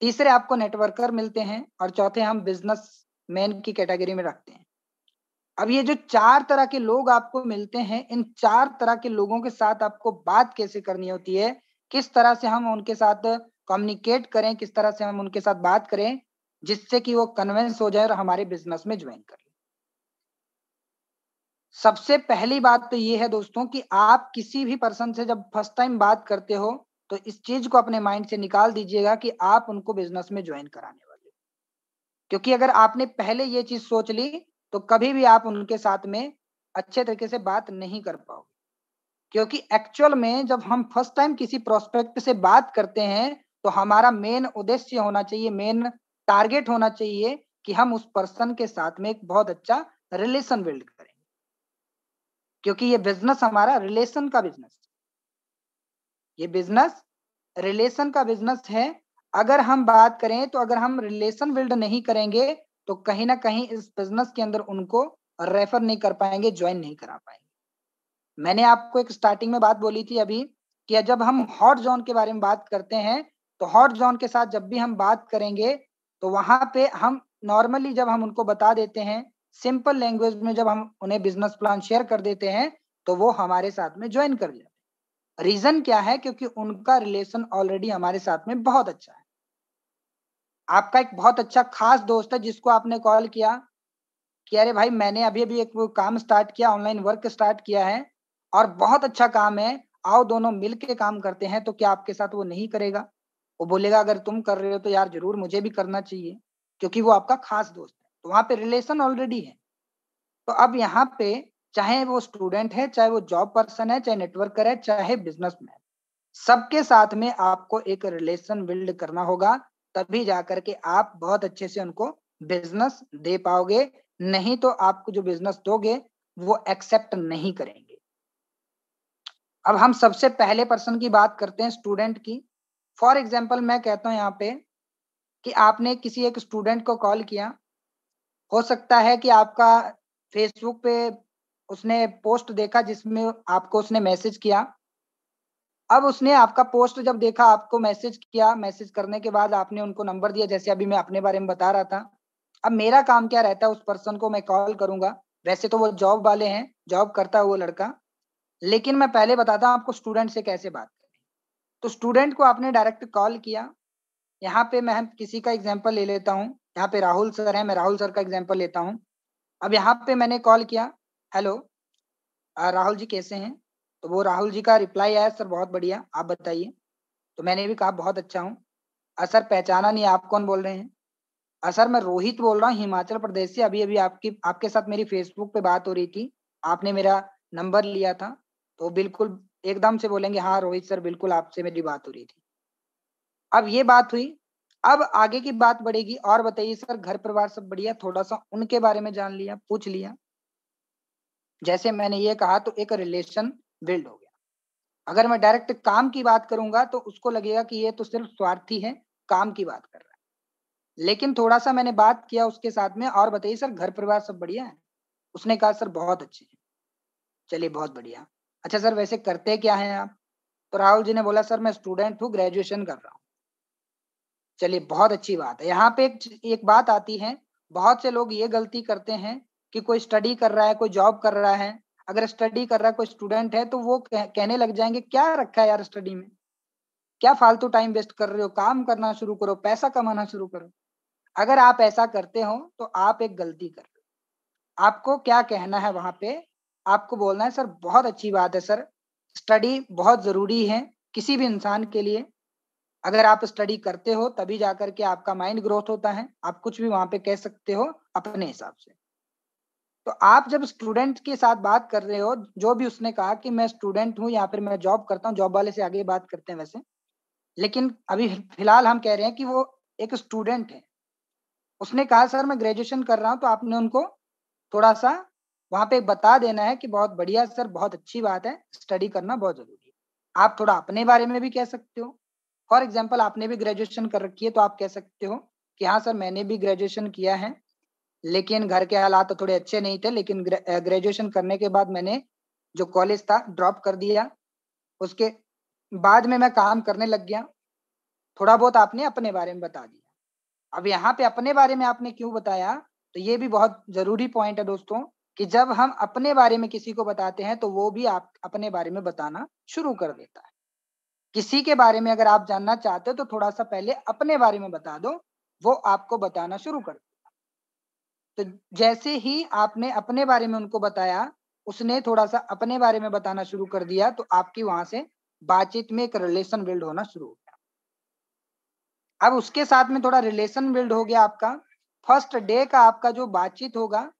तीसरे आपको नेटवर्कर मिलते हैं और चौथे हम बिजनेस मैन की कैटेगरी में रखते हैं अब ये जो चार तरह के लोग आपको मिलते हैं इन चार तरह के लोगों के साथ आपको बात कैसे करनी होती है किस तरह से हम उनके साथ कम्युनिकेट करें किस तरह से हम उनके साथ बात करें जिससे कि वो कन्वेंस हो जाए और हमारे बिजनेस में ज्वाइन कर सबसे पहली बात तो ये है दोस्तों कि आप किसी भी पर्सन से जब फर्स्ट टाइम बात करते हो तो इस चीज को अपने माइंड से निकाल दीजिएगा कि आप उनको बिजनेस में ज्वाइन कराने वाले क्योंकि अगर आपने पहले ये चीज सोच ली तो कभी भी आप उनके साथ में अच्छे तरीके से बात नहीं कर पाओगे क्योंकि एक्चुअल में जब हम फर्स्ट टाइम किसी प्रोस्पेक्ट से बात करते हैं तो हमारा मेन उद्देश्य होना चाहिए मेन टारगेट होना चाहिए कि हम उस पर्सन के साथ में एक बहुत अच्छा रिलेशन बिल्ड करें क्योंकि ये बिजनेस हमारा रिलेशन का बिजनेस ये बिजनेस रिलेशन का बिजनेस है अगर हम बात करें तो अगर हम रिलेशन बिल्ड नहीं करेंगे तो कहीं ना कहीं इस बिजनेस के अंदर उनको रेफर नहीं कर पाएंगे ज्वाइन नहीं करा पाएंगे मैंने आपको एक स्टार्टिंग में बात बोली थी अभी कि जब हम हॉट जोन के बारे में बात करते हैं तो हॉट जोन के साथ जब भी हम बात करेंगे तो वहां पे हम नॉर्मली जब हम उनको बता देते हैं सिंपल लैंग्वेज में जब हम उन्हें बिजनेस प्लान शेयर कर देते हैं तो वो हमारे साथ में ज्वाइन कर लेते हैं रीजन क्या है क्योंकि उनका रिलेशन ऑलरेडी हमारे साथ में बहुत अच्छा है आपका एक बहुत अच्छा खास दोस्त है जिसको आपने कॉल किया कि अरे भाई मैंने अभी अभी एक काम स्टार्ट किया ऑनलाइन वर्क स्टार्ट किया है और बहुत अच्छा काम है आओ दोनों मिलके काम करते हैं तो क्या आपके साथ वो नहीं करेगा वो बोलेगा अगर तुम कर रहे हो तो यार जरूर मुझे भी करना चाहिए क्योंकि वो आपका खास दोस्त है तो वहां पे रिलेशन ऑलरेडी है तो अब यहाँ पे चाहे वो स्टूडेंट है चाहे वो जॉब पर्सन है चाहे नेटवर्कर है चाहे बिजनेसमैन सबके साथ में आपको एक रिलेशन बिल्ड करना होगा तभी जाकर के आप बहुत अच्छे से उनको बिजनेस दे पाओगे नहीं तो आपको जो बिजनेस दोगे वो एक्सेप्ट नहीं करेंगे अब हम सबसे पहले पर्सन की बात करते हैं स्टूडेंट की फॉर एग्जाम्पल मैं कहता हूँ यहाँ पे कि आपने किसी एक स्टूडेंट को कॉल किया हो सकता है कि आपका फेसबुक पे उसने पोस्ट देखा जिसमें आपको उसने मैसेज किया अब उसने आपका पोस्ट जब देखा आपको मैसेज किया मैसेज करने के बाद आपने उनको नंबर दिया जैसे अभी मैं अपने बारे में बता रहा था अब मेरा काम क्या रहता है उस पर्सन को मैं कॉल करूंगा वैसे तो वो जॉब वाले हैं जॉब करता है वो लड़का लेकिन मैं पहले बताता हूँ आपको स्टूडेंट से कैसे बात तो स्टूडेंट को आपने डायरेक्ट कॉल किया यहाँ पे मैं किसी का एग्जाम्पल ले लेता हूँ यहाँ पे राहुल सर है मैं राहुल सर का एग्जाम्पल लेता हूँ अब यहाँ पे मैंने कॉल किया हेलो राहुल जी कैसे हैं तो वो राहुल जी का रिप्लाई आया सर बहुत बढ़िया आप बताइए तो मैंने भी कहा बहुत अच्छा हूँ असर पहचाना नहीं आप कौन बोल रहे हैं असर मैं रोहित बोल रहा हूँ हिमाचल प्रदेश से अभी अभी आपकी आपके साथ मेरी फेसबुक पे बात हो रही थी आपने मेरा नंबर लिया था तो बिल्कुल एकदम से बोलेंगे हाँ रोहित सर बिल्कुल आपसे मेरी बात हो रही थी अब ये बात हुई अब आगे की बात बढ़ेगी और बताइए सर घर परिवार सब बढ़िया थोड़ा सा उनके बारे में जान लिया पूछ लिया जैसे मैंने ये कहा तो एक रिलेशन बिल्ड हो गया अगर मैं डायरेक्ट काम की बात करूंगा तो उसको लगेगा कि ये तो सिर्फ स्वार्थी है काम की बात कर रहा है लेकिन थोड़ा सा मैंने बात किया उसके साथ में और बताइए सर घर परिवार सब बढ़िया है उसने कहा सर बहुत अच्छे हैं चलिए बहुत बढ़िया अच्छा सर वैसे करते क्या हैं आप तो राहुल जी ने बोला सर मैं स्टूडेंट हूँ ग्रेजुएशन कर रहा हूँ चलिए बहुत अच्छी बात है यहाँ पे एक, बात आती है बहुत से लोग ये गलती करते हैं कि कोई स्टडी कर रहा है कोई जॉब कर रहा है अगर स्टडी कर रहा है कोई स्टूडेंट है तो वो कहने लग जाएंगे क्या रखा है यार स्टडी में क्या फालतू टाइम वेस्ट कर रहे हो काम करना शुरू करो पैसा कमाना शुरू करो अगर आप ऐसा करते हो तो आप एक गलती कर रहे हो आपको क्या कहना है वहां पे आपको बोलना है सर बहुत अच्छी बात है सर स्टडी बहुत ज़रूरी है किसी भी इंसान के लिए अगर आप स्टडी करते हो तभी जाकर के आपका माइंड ग्रोथ होता है आप कुछ भी वहां पे कह सकते हो अपने हिसाब से तो आप जब स्टूडेंट के साथ बात कर रहे हो जो भी उसने कहा कि मैं स्टूडेंट हूँ या फिर मैं जॉब करता हूँ जॉब वाले से आगे बात करते हैं वैसे लेकिन अभी फिलहाल हम कह रहे हैं कि वो एक स्टूडेंट है उसने कहा सर मैं ग्रेजुएशन कर रहा हूँ तो आपने उनको थोड़ा सा वहां पे बता देना है कि बहुत बढ़िया सर बहुत अच्छी बात है स्टडी करना बहुत जरूरी है आप थोड़ा अपने बारे में भी कह सकते हो फॉर एग्जाम्पल आपने भी ग्रेजुएशन कर रखी है तो आप कह सकते हो कि हाँ सर मैंने भी ग्रेजुएशन किया है लेकिन घर के हालात तो थोड़े अच्छे नहीं थे लेकिन ग्रेजुएशन करने के बाद मैंने जो कॉलेज था ड्रॉप कर दिया उसके बाद में मैं काम करने लग गया थोड़ा बहुत आपने अपने बारे में बता दिया अब यहाँ पे अपने बारे में आपने क्यों बताया तो ये भी बहुत जरूरी पॉइंट है दोस्तों कि जब हम अपने बारे में किसी को बताते हैं तो वो भी आप अपने बारे में बताना शुरू कर देता है किसी के बारे में अगर आप जानना चाहते हो तो थोड़ा सा पहले अपने बारे में बता दो वो आपको बताना शुरू कर है तो जैसे ही आपने अपने बारे में उनको बताया उसने थोड़ा सा अपने बारे में बताना शुरू कर दिया तो आपकी वहां से बातचीत में एक रिलेशन बिल्ड होना शुरू हो गया अब उसके साथ में थोड़ा रिलेशन बिल्ड हो गया आपका फर्स्ट डे का आपका जो बातचीत होगा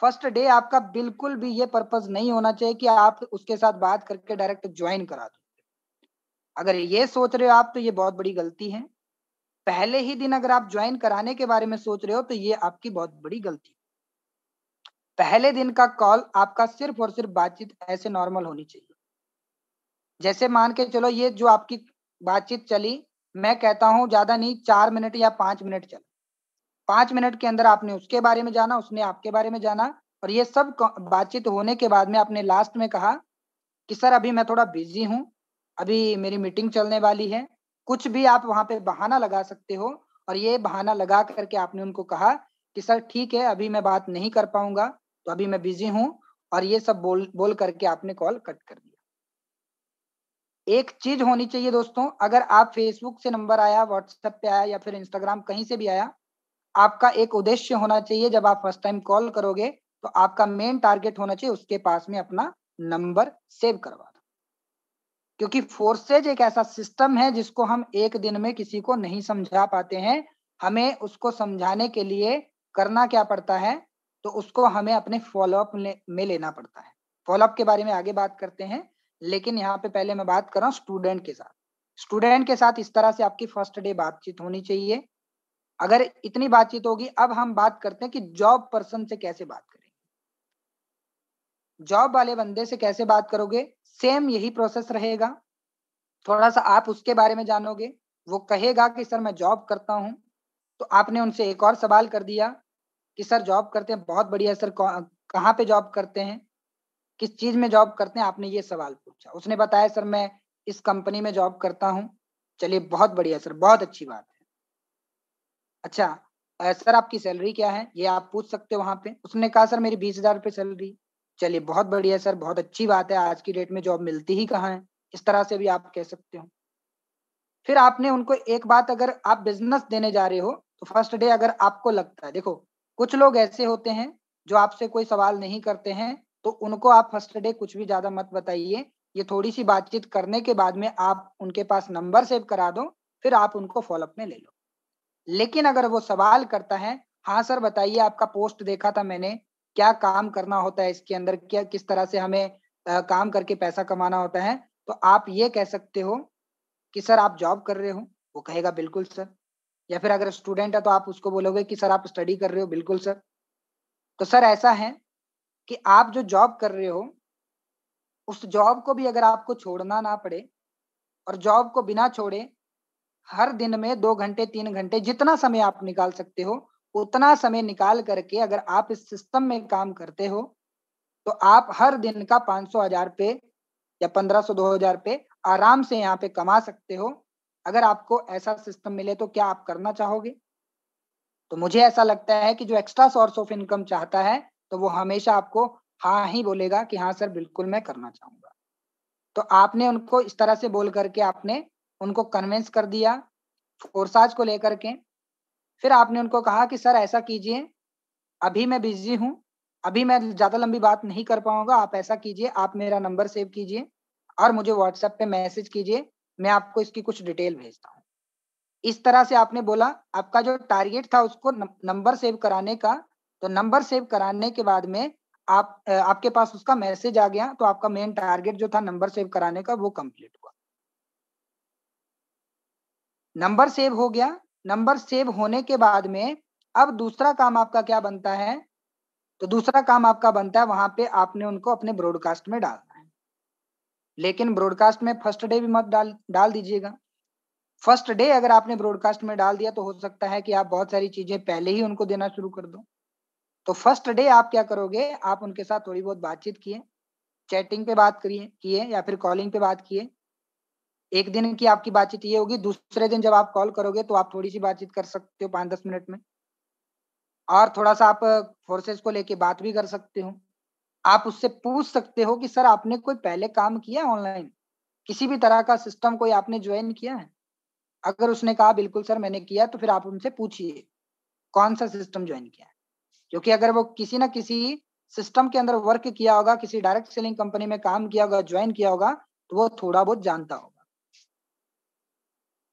फर्स्ट डे आपका बिल्कुल भी ये पर्पज नहीं होना चाहिए कि आप उसके साथ बात करके डायरेक्ट ज्वाइन करा दो अगर ये सोच रहे हो आप तो ये बहुत बड़ी गलती है पहले ही दिन अगर आप ज्वाइन कराने के बारे में सोच रहे हो तो ये आपकी बहुत बड़ी गलती है पहले दिन का कॉल आपका सिर्फ और सिर्फ बातचीत ऐसे नॉर्मल होनी चाहिए जैसे मान के चलो ये जो आपकी बातचीत चली मैं कहता हूं ज्यादा नहीं चार मिनट या पांच मिनट चला पांच मिनट के अंदर आपने उसके बारे में जाना उसने आपके बारे में जाना और ये सब बातचीत होने के बाद में आपने लास्ट में कहा कि सर अभी मैं थोड़ा बिजी हूँ अभी मेरी मीटिंग चलने वाली है कुछ भी आप वहां पे बहाना लगा सकते हो और ये बहाना लगा करके आपने उनको कहा कि सर ठीक है अभी मैं बात नहीं कर पाऊंगा तो अभी मैं बिजी हूँ और ये सब बोल बोल करके आपने कॉल कट कर दिया एक चीज होनी चाहिए दोस्तों अगर आप फेसबुक से नंबर आया व्हाट्सएप पे आया या फिर इंस्टाग्राम कहीं से भी आया आपका एक उद्देश्य होना चाहिए जब आप फर्स्ट टाइम कॉल करोगे तो आपका मेन टारगेट होना चाहिए उसके पास में अपना नंबर सेव करवा क्योंकि फोर्सेज एक ऐसा सिस्टम है जिसको हम एक दिन में किसी को नहीं समझा पाते हैं हमें उसको समझाने के लिए करना क्या पड़ता है तो उसको हमें अपने फॉलोअप में लेना पड़ता है फॉलोअप के बारे में आगे बात करते हैं लेकिन यहाँ पे पहले मैं बात कर रहा हूँ स्टूडेंट के साथ स्टूडेंट के साथ इस तरह से आपकी फर्स्ट डे बातचीत होनी चाहिए अगर इतनी बातचीत होगी अब हम बात करते हैं कि जॉब पर्सन से कैसे बात करें जॉब वाले बंदे से कैसे बात करोगे सेम यही प्रोसेस रहेगा थोड़ा सा आप उसके बारे में जानोगे वो कहेगा कि सर मैं जॉब करता हूँ तो आपने उनसे एक और सवाल कर दिया कि सर जॉब करते हैं बहुत बढ़िया सर कहाँ पे जॉब करते हैं किस चीज में जॉब करते हैं आपने ये सवाल पूछा उसने बताया सर मैं इस कंपनी में जॉब करता हूँ चलिए बहुत बढ़िया सर बहुत अच्छी बात है अच्छा सर आपकी सैलरी क्या है ये आप पूछ सकते हो वहाँ पे उसने कहा सर मेरी बीस हजार रुपये सैलरी चलिए बहुत बढ़िया सर बहुत अच्छी बात है आज की डेट में जॉब मिलती ही कहाँ है इस तरह से भी आप कह सकते हो फिर आपने उनको एक बात अगर आप बिजनेस देने जा रहे हो तो फर्स्ट डे अगर आपको लगता है देखो कुछ लोग ऐसे होते हैं जो आपसे कोई सवाल नहीं करते हैं तो उनको आप फर्स्ट डे कुछ भी ज्यादा मत बताइए ये थोड़ी सी बातचीत करने के बाद में आप उनके पास नंबर सेव करा दो फिर आप उनको फॉलोअप में ले लो लेकिन अगर वो सवाल करता है हाँ सर बताइए आपका पोस्ट देखा था मैंने क्या काम करना होता है इसके अंदर क्या किस तरह से हमें आ, काम करके पैसा कमाना होता है तो आप ये कह सकते हो कि सर आप जॉब कर रहे हो वो कहेगा बिल्कुल सर या फिर अगर स्टूडेंट है तो आप उसको बोलोगे कि सर आप स्टडी कर रहे हो बिल्कुल सर तो सर ऐसा है कि आप जो जॉब कर रहे हो उस जॉब को भी अगर आपको छोड़ना ना पड़े और जॉब को बिना छोड़े हर दिन में दो घंटे तीन घंटे जितना समय आप निकाल सकते हो उतना समय निकाल करके अगर आप इस सिस्टम में काम करते हो तो आप हर दिन का पांच सौ हजार पे या पंद्रह सौ दो हजार पे आराम से यहाँ पे कमा सकते हो अगर आपको ऐसा सिस्टम मिले तो क्या आप करना चाहोगे तो मुझे ऐसा लगता है कि जो एक्स्ट्रा सोर्स ऑफ इनकम चाहता है तो वो हमेशा आपको हाँ ही बोलेगा कि हाँ सर बिल्कुल मैं करना चाहूंगा तो आपने उनको इस तरह से बोल करके आपने उनको कन्विंस कर दिया फोरसाज को लेकर के फिर आपने उनको कहा कि सर ऐसा कीजिए अभी मैं बिजी हूँ अभी मैं ज्यादा लंबी बात नहीं कर पाऊंगा आप ऐसा कीजिए आप मेरा नंबर सेव कीजिए और मुझे व्हाट्सएप पे मैसेज कीजिए मैं आपको इसकी कुछ डिटेल भेजता हूँ इस तरह से आपने बोला आपका जो टारगेट था उसको नंबर सेव कराने का तो नंबर सेव कराने के बाद में आप आपके पास उसका मैसेज आ गया तो आपका मेन टारगेट जो था नंबर सेव कराने का वो कंप्लीट हुआ नंबर सेव हो गया नंबर सेव होने के बाद में अब दूसरा काम आपका क्या बनता है तो दूसरा काम आपका बनता है वहां पे आपने उनको अपने ब्रॉडकास्ट में डालना है लेकिन ब्रॉडकास्ट में फर्स्ट डे भी मत डाल डाल दीजिएगा फर्स्ट डे अगर आपने ब्रॉडकास्ट में डाल दिया तो हो सकता है कि आप बहुत सारी चीजें पहले ही उनको देना शुरू कर दो तो फर्स्ट डे आप क्या करोगे आप उनके साथ थोड़ी बहुत बातचीत किए चैटिंग पे बात करिए किए या फिर कॉलिंग पे बात किए एक दिन की आपकी बातचीत ये होगी दूसरे दिन जब आप कॉल करोगे तो आप थोड़ी सी बातचीत कर सकते हो पाँच दस मिनट में और थोड़ा सा आप फोर्सेस को लेके बात भी कर सकते हो आप उससे पूछ सकते हो कि सर आपने कोई पहले काम किया ऑनलाइन किसी भी तरह का सिस्टम कोई आपने ज्वाइन किया है अगर उसने कहा बिल्कुल सर मैंने किया तो फिर आप उनसे पूछिए कौन सा सिस्टम ज्वाइन किया है क्योंकि अगर वो किसी ना किसी सिस्टम के अंदर वर्क किया होगा किसी डायरेक्ट सेलिंग कंपनी में काम किया होगा ज्वाइन किया होगा तो वो थोड़ा बहुत जानता हो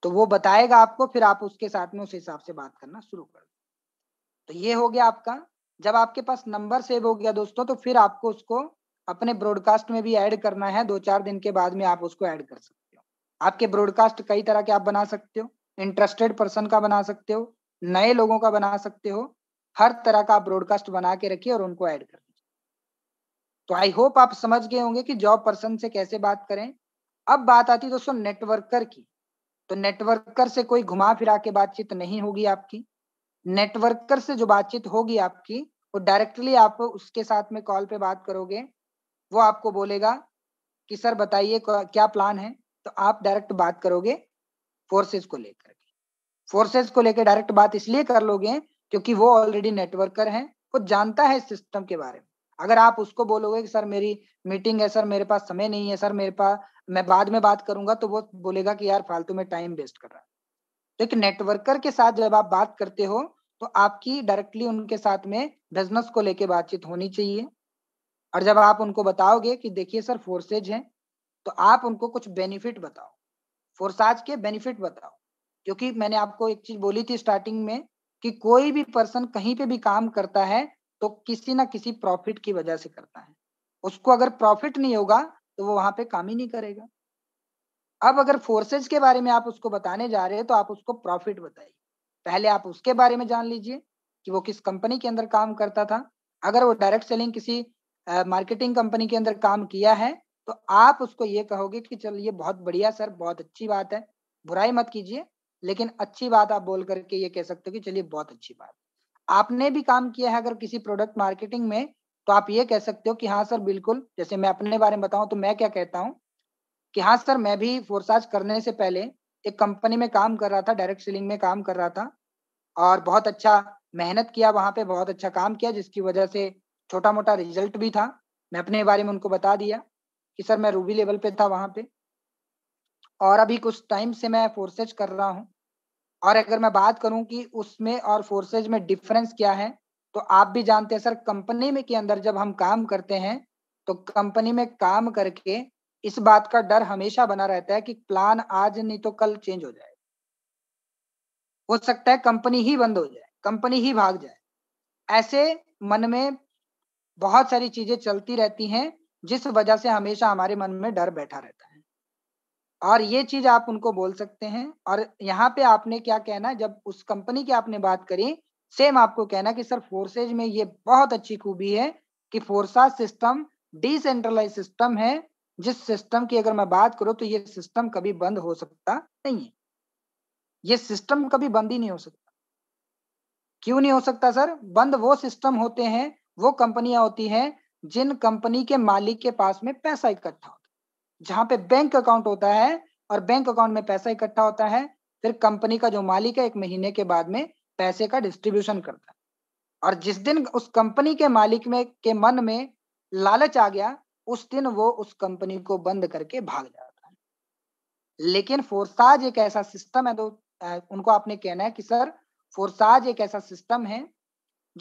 तो वो बताएगा आपको फिर आप उसके साथ में उस हिसाब से बात करना शुरू कर तो ये हो गया आपका जब आपके पास नंबर सेव हो गया दोस्तों तो फिर आपको उसको अपने ब्रॉडकास्ट में भी ऐड करना है दो चार दिन के बाद में आप उसको ऐड कर सकते हो आपके ब्रॉडकास्ट कई तरह के आप बना सकते हो इंटरेस्टेड पर्सन का बना सकते हो नए लोगों का बना सकते हो हर तरह का आप ब्रॉडकास्ट बना के रखिए और उनको ऐड कर दीजिए तो आई होप आप समझ गए होंगे कि जॉब पर्सन से कैसे बात करें अब बात आती है दोस्तों नेटवर्कर की तो नेटवर्कर से कोई घुमा फिरा के बातचीत नहीं होगी आपकी नेटवर्कर से जो बातचीत होगी आपकी वो डायरेक्टली आप उसके साथ में कॉल पे बात करोगे वो आपको बोलेगा कि सर बताइए क्या प्लान है तो आप डायरेक्ट बात करोगे फोर्सेज को लेकर फोर्सेज को लेकर डायरेक्ट बात इसलिए कर लोगे क्योंकि वो ऑलरेडी नेटवर्कर है वो जानता है इस सिस्टम के बारे में अगर आप उसको बोलोगे कि सर मेरी मीटिंग है सर मेरे पास समय नहीं है सर मेरे पास मैं बाद में बात करूंगा तो वो बोलेगा कि यार फालतू में टाइम वेस्ट कर रहा है तो एक नेटवर्कर के साथ जब आप बात करते हो तो आपकी डायरेक्टली उनके साथ में बिजनेस को लेके बातचीत होनी चाहिए और जब आप उनको बताओगे कि देखिए सर फोर्सेज हैं तो आप उनको कुछ बेनिफिट बताओ फोर्साज के बेनिफिट बताओ क्योंकि मैंने आपको एक चीज बोली थी स्टार्टिंग में कि कोई भी पर्सन कहीं पे भी काम करता है तो किसी ना किसी प्रॉफिट की वजह से करता है उसको अगर प्रॉफिट नहीं होगा तो वो वहां पे काम ही नहीं करेगा अब अगर फोर्सेज के बारे में आप उसको बताने जा रहे हैं तो आप उसको प्रॉफिट बताइए पहले आप उसके बारे में जान लीजिए कि वो किस कंपनी के अंदर काम करता था अगर वो डायरेक्ट सेलिंग किसी मार्केटिंग कंपनी के अंदर काम किया है तो आप उसको ये कहोगे कि चल ये बहुत बढ़िया सर बहुत अच्छी बात है बुराई मत कीजिए लेकिन अच्छी बात आप बोल करके ये कह सकते हो कि चलिए बहुत अच्छी बात आपने भी काम किया है अगर किसी प्रोडक्ट मार्केटिंग में तो आप ये कह सकते हो कि हाँ सर बिल्कुल जैसे मैं अपने बारे में बताऊं तो मैं क्या कहता हूँ कि हाँ सर मैं भी फोरसाज करने से पहले एक कंपनी में काम कर रहा था डायरेक्ट सेलिंग में काम कर रहा था और बहुत अच्छा मेहनत किया वहाँ पे बहुत अच्छा काम किया जिसकी वजह से छोटा मोटा रिजल्ट भी था मैं अपने बारे में उनको बता दिया कि सर मैं रूबी लेवल पे था वहाँ पे और अभी कुछ टाइम से मैं फोर्सेज कर रहा हूँ और अगर मैं बात करूं कि उसमें और फोर्सेज में डिफरेंस क्या है तो आप भी जानते हैं सर कंपनी में के अंदर जब हम काम करते हैं तो कंपनी में काम करके इस बात का डर हमेशा बना रहता है कि प्लान आज नहीं तो कल चेंज हो जाए हो सकता है कंपनी ही बंद हो जाए कंपनी ही भाग जाए ऐसे मन में बहुत सारी चीजें चलती रहती हैं जिस वजह से हमेशा हमारे मन में डर बैठा रहता है और ये चीज आप उनको बोल सकते हैं और यहाँ पे आपने क्या कहना जब उस कंपनी की आपने बात करी सेम आपको कहना कि सर फोर्सेज में ये बहुत अच्छी खूबी है कि फोर्सा सिस्टम डिसेंट्रलाइज सिस्टम है जिस सिस्टम की अगर मैं बात करूँ तो ये सिस्टम कभी बंद हो सकता नहीं है ये सिस्टम कभी बंद ही नहीं हो सकता क्यों नहीं हो सकता सर बंद वो सिस्टम होते हैं वो कंपनियां होती हैं जिन कंपनी के मालिक के पास में पैसा इकट्ठा होता जहां पे बैंक अकाउंट होता है और बैंक अकाउंट में पैसा इकट्ठा होता है फिर कंपनी का जो मालिक है एक महीने के बाद में पैसे का डिस्ट्रीब्यूशन करता है और जिस दिन उस कंपनी के मालिक में के मन में लालच आ गया उस दिन वो उस कंपनी को बंद करके भाग जाता है लेकिन फोरसाज एक ऐसा सिस्टम है तो उनको आपने कहना है कि सर फोरसाज एक ऐसा सिस्टम है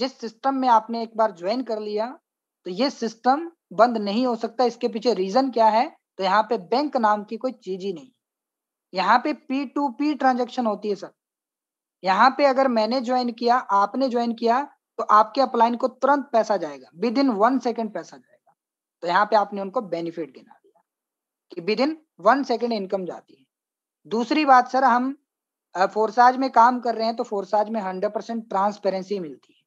जिस सिस्टम में आपने एक बार ज्वाइन कर लिया तो ये सिस्टम बंद नहीं हो सकता इसके पीछे रीजन क्या है तो यहाँ पे बैंक नाम की कोई चीज ही नहीं यहाँ पे पी टू पी ट्रांजेक्शन होती है सर यहाँ पे अगर मैंने ज्वाइन किया आपने ज्वाइन किया तो आपके अपलाइन को तुरंत पैसा जाएगा विद इन वन सेकेंड पैसा जाएगा तो यहाँ पे आपने उनको बेनिफिट गिना दिया कि within one second income जाती है दूसरी बात सर हम फोरसाज में काम कर रहे हैं तो फोरसाज में हंड्रेड परसेंट ट्रांसपेरेंसी मिलती है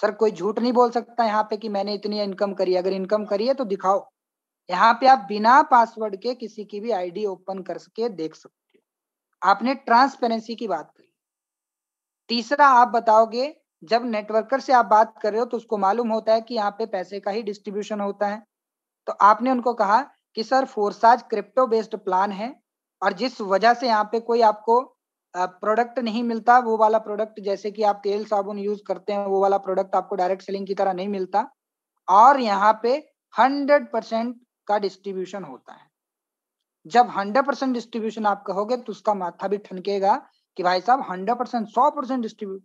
सर कोई झूठ नहीं बोल सकता यहाँ पे कि मैंने इतनी इनकम करी अगर इनकम करी है तो दिखाओ यहाँ पे आप बिना पासवर्ड के किसी की भी आईडी ओपन कर सके देख सकते हो आपने ट्रांसपेरेंसी की बात करी तीसरा आप बताओगे जब नेटवर्कर से आप बात कर रहे हो तो उसको मालूम होता है कि यहाँ पे पैसे का ही डिस्ट्रीब्यूशन होता है तो आपने उनको कहा कि sir Forsage crypto based plan है और जिस वजह से यहाँ पे कोई आपको प्रोडक्ट नहीं मिलता वो वाला प्रोडक्ट जैसे कि आप तेल साबुन यूज करते हैं वो वाला प्रोडक्ट आपको डायरेक्ट सेलिंग की तरह नहीं मिलता और यहाँ पे हंड्रेड परसेंट का डिस्ट्रीब्यूशन होता है जब 100% परसेंट डिस्ट्रीब्यूशन आप कहोगे तो उसका माथा भी ठनकेगा कि भाई साहब 100% परसेंट सौ परसेंट डिस्ट्रीब्यूट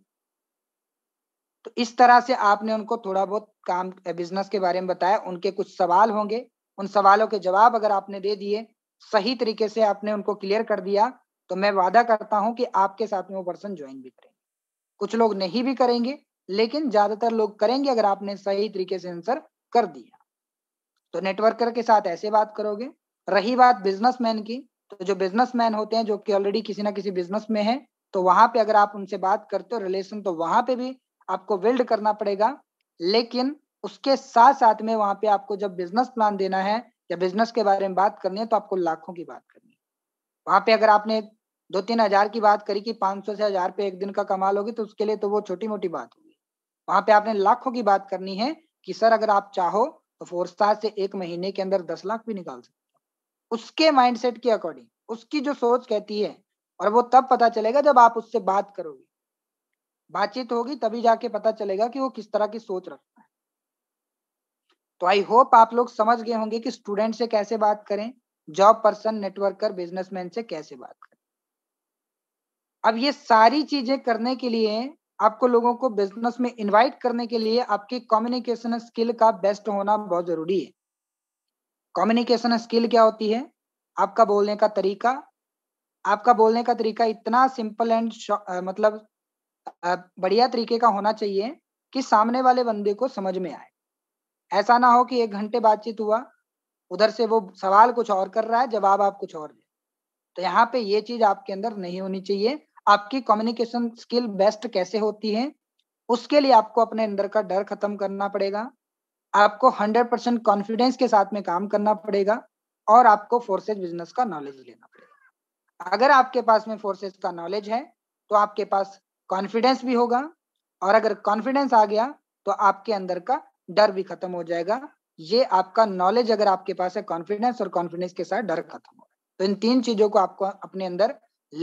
तो इस तरह से आपने उनको थोड़ा बहुत काम बिजनेस के बारे में बताया उनके कुछ सवाल होंगे उन सवालों के जवाब अगर आपने दे दिए सही तरीके से आपने उनको क्लियर कर दिया तो मैं वादा करता हूं कि आपके साथ में वो पर्सन ज्वाइन भी करेंगे कुछ लोग नहीं भी करेंगे लेकिन ज्यादातर लोग करेंगे अगर आपने सही तरीके से आंसर कर दिया तो नेटवर्कर के साथ ऐसे बात करोगे रही बात बिजनेसमैन की तो जो बिजनेसमैन होते हैं जो कि ऑलरेडी किसी ना किसी बिजनेस में है तो वहां पे अगर आप उनसे बात करते हो रिलेशन तो वहां पे भी आपको बिल्ड करना पड़ेगा लेकिन उसके साथ साथ में वहां पे आपको जब बिजनेस प्लान देना है या बिजनेस के बारे में बात करनी है तो आपको लाखों की बात करनी है वहां पे अगर आपने दो तीन हजार की बात करी कि पांच सौ से हजार पे एक दिन का कमाल होगी तो उसके लिए तो वो छोटी मोटी बात होगी वहां पे आपने लाखों की बात करनी है कि सर अगर आप चाहो तो फोर स्टार से एक महीने के अंदर दस लाख भी निकाल सकते उसके माइंडसेट के अकॉर्डिंग उसकी जो सोच कहती है और वो तब पता चलेगा जब आप उससे बात करोगे बातचीत होगी तभी जाके पता चलेगा कि वो किस तरह की सोच रखता है तो आई होप आप लोग समझ गए होंगे कि स्टूडेंट से कैसे बात करें जॉब पर्सन नेटवर्कर बिजनेसमैन से कैसे बात करें अब ये सारी चीजें करने के लिए आपको लोगों को बिजनेस में इनवाइट करने के लिए आपकी कम्युनिकेशन स्किल का बेस्ट होना बहुत जरूरी है कम्युनिकेशन स्किल क्या होती है आपका बोलने का तरीका आपका बोलने का तरीका इतना सिंपल एंड मतलब बढ़िया तरीके का होना चाहिए कि सामने वाले बंदे को समझ में आए ऐसा ना हो कि एक घंटे बातचीत हुआ उधर से वो सवाल कुछ और कर रहा है जवाब आप कुछ और तो यहाँ पे ये चीज आपके अंदर नहीं होनी चाहिए आपकी कम्युनिकेशन स्किल बेस्ट कैसे होती है उसके लिए आपको अपने अंदर का डर खत्म करना पड़ेगा आपको हंड्रेड परसेंट कॉन्फिडेंस के साथ में काम करना पड़ेगा और आपको फोर्सेज बिजनेस का नॉलेज लेना पड़ेगा अगर आपके पास में फोर्सेज का नॉलेज है तो आपके पास कॉन्फिडेंस भी होगा और अगर कॉन्फिडेंस आ गया तो आपके अंदर का डर भी खत्म हो जाएगा ये आपका नॉलेज अगर आपके पास है कॉन्फिडेंस और कॉन्फिडेंस के साथ डर खत्म हो तो इन तीन चीजों को आपको अपने अंदर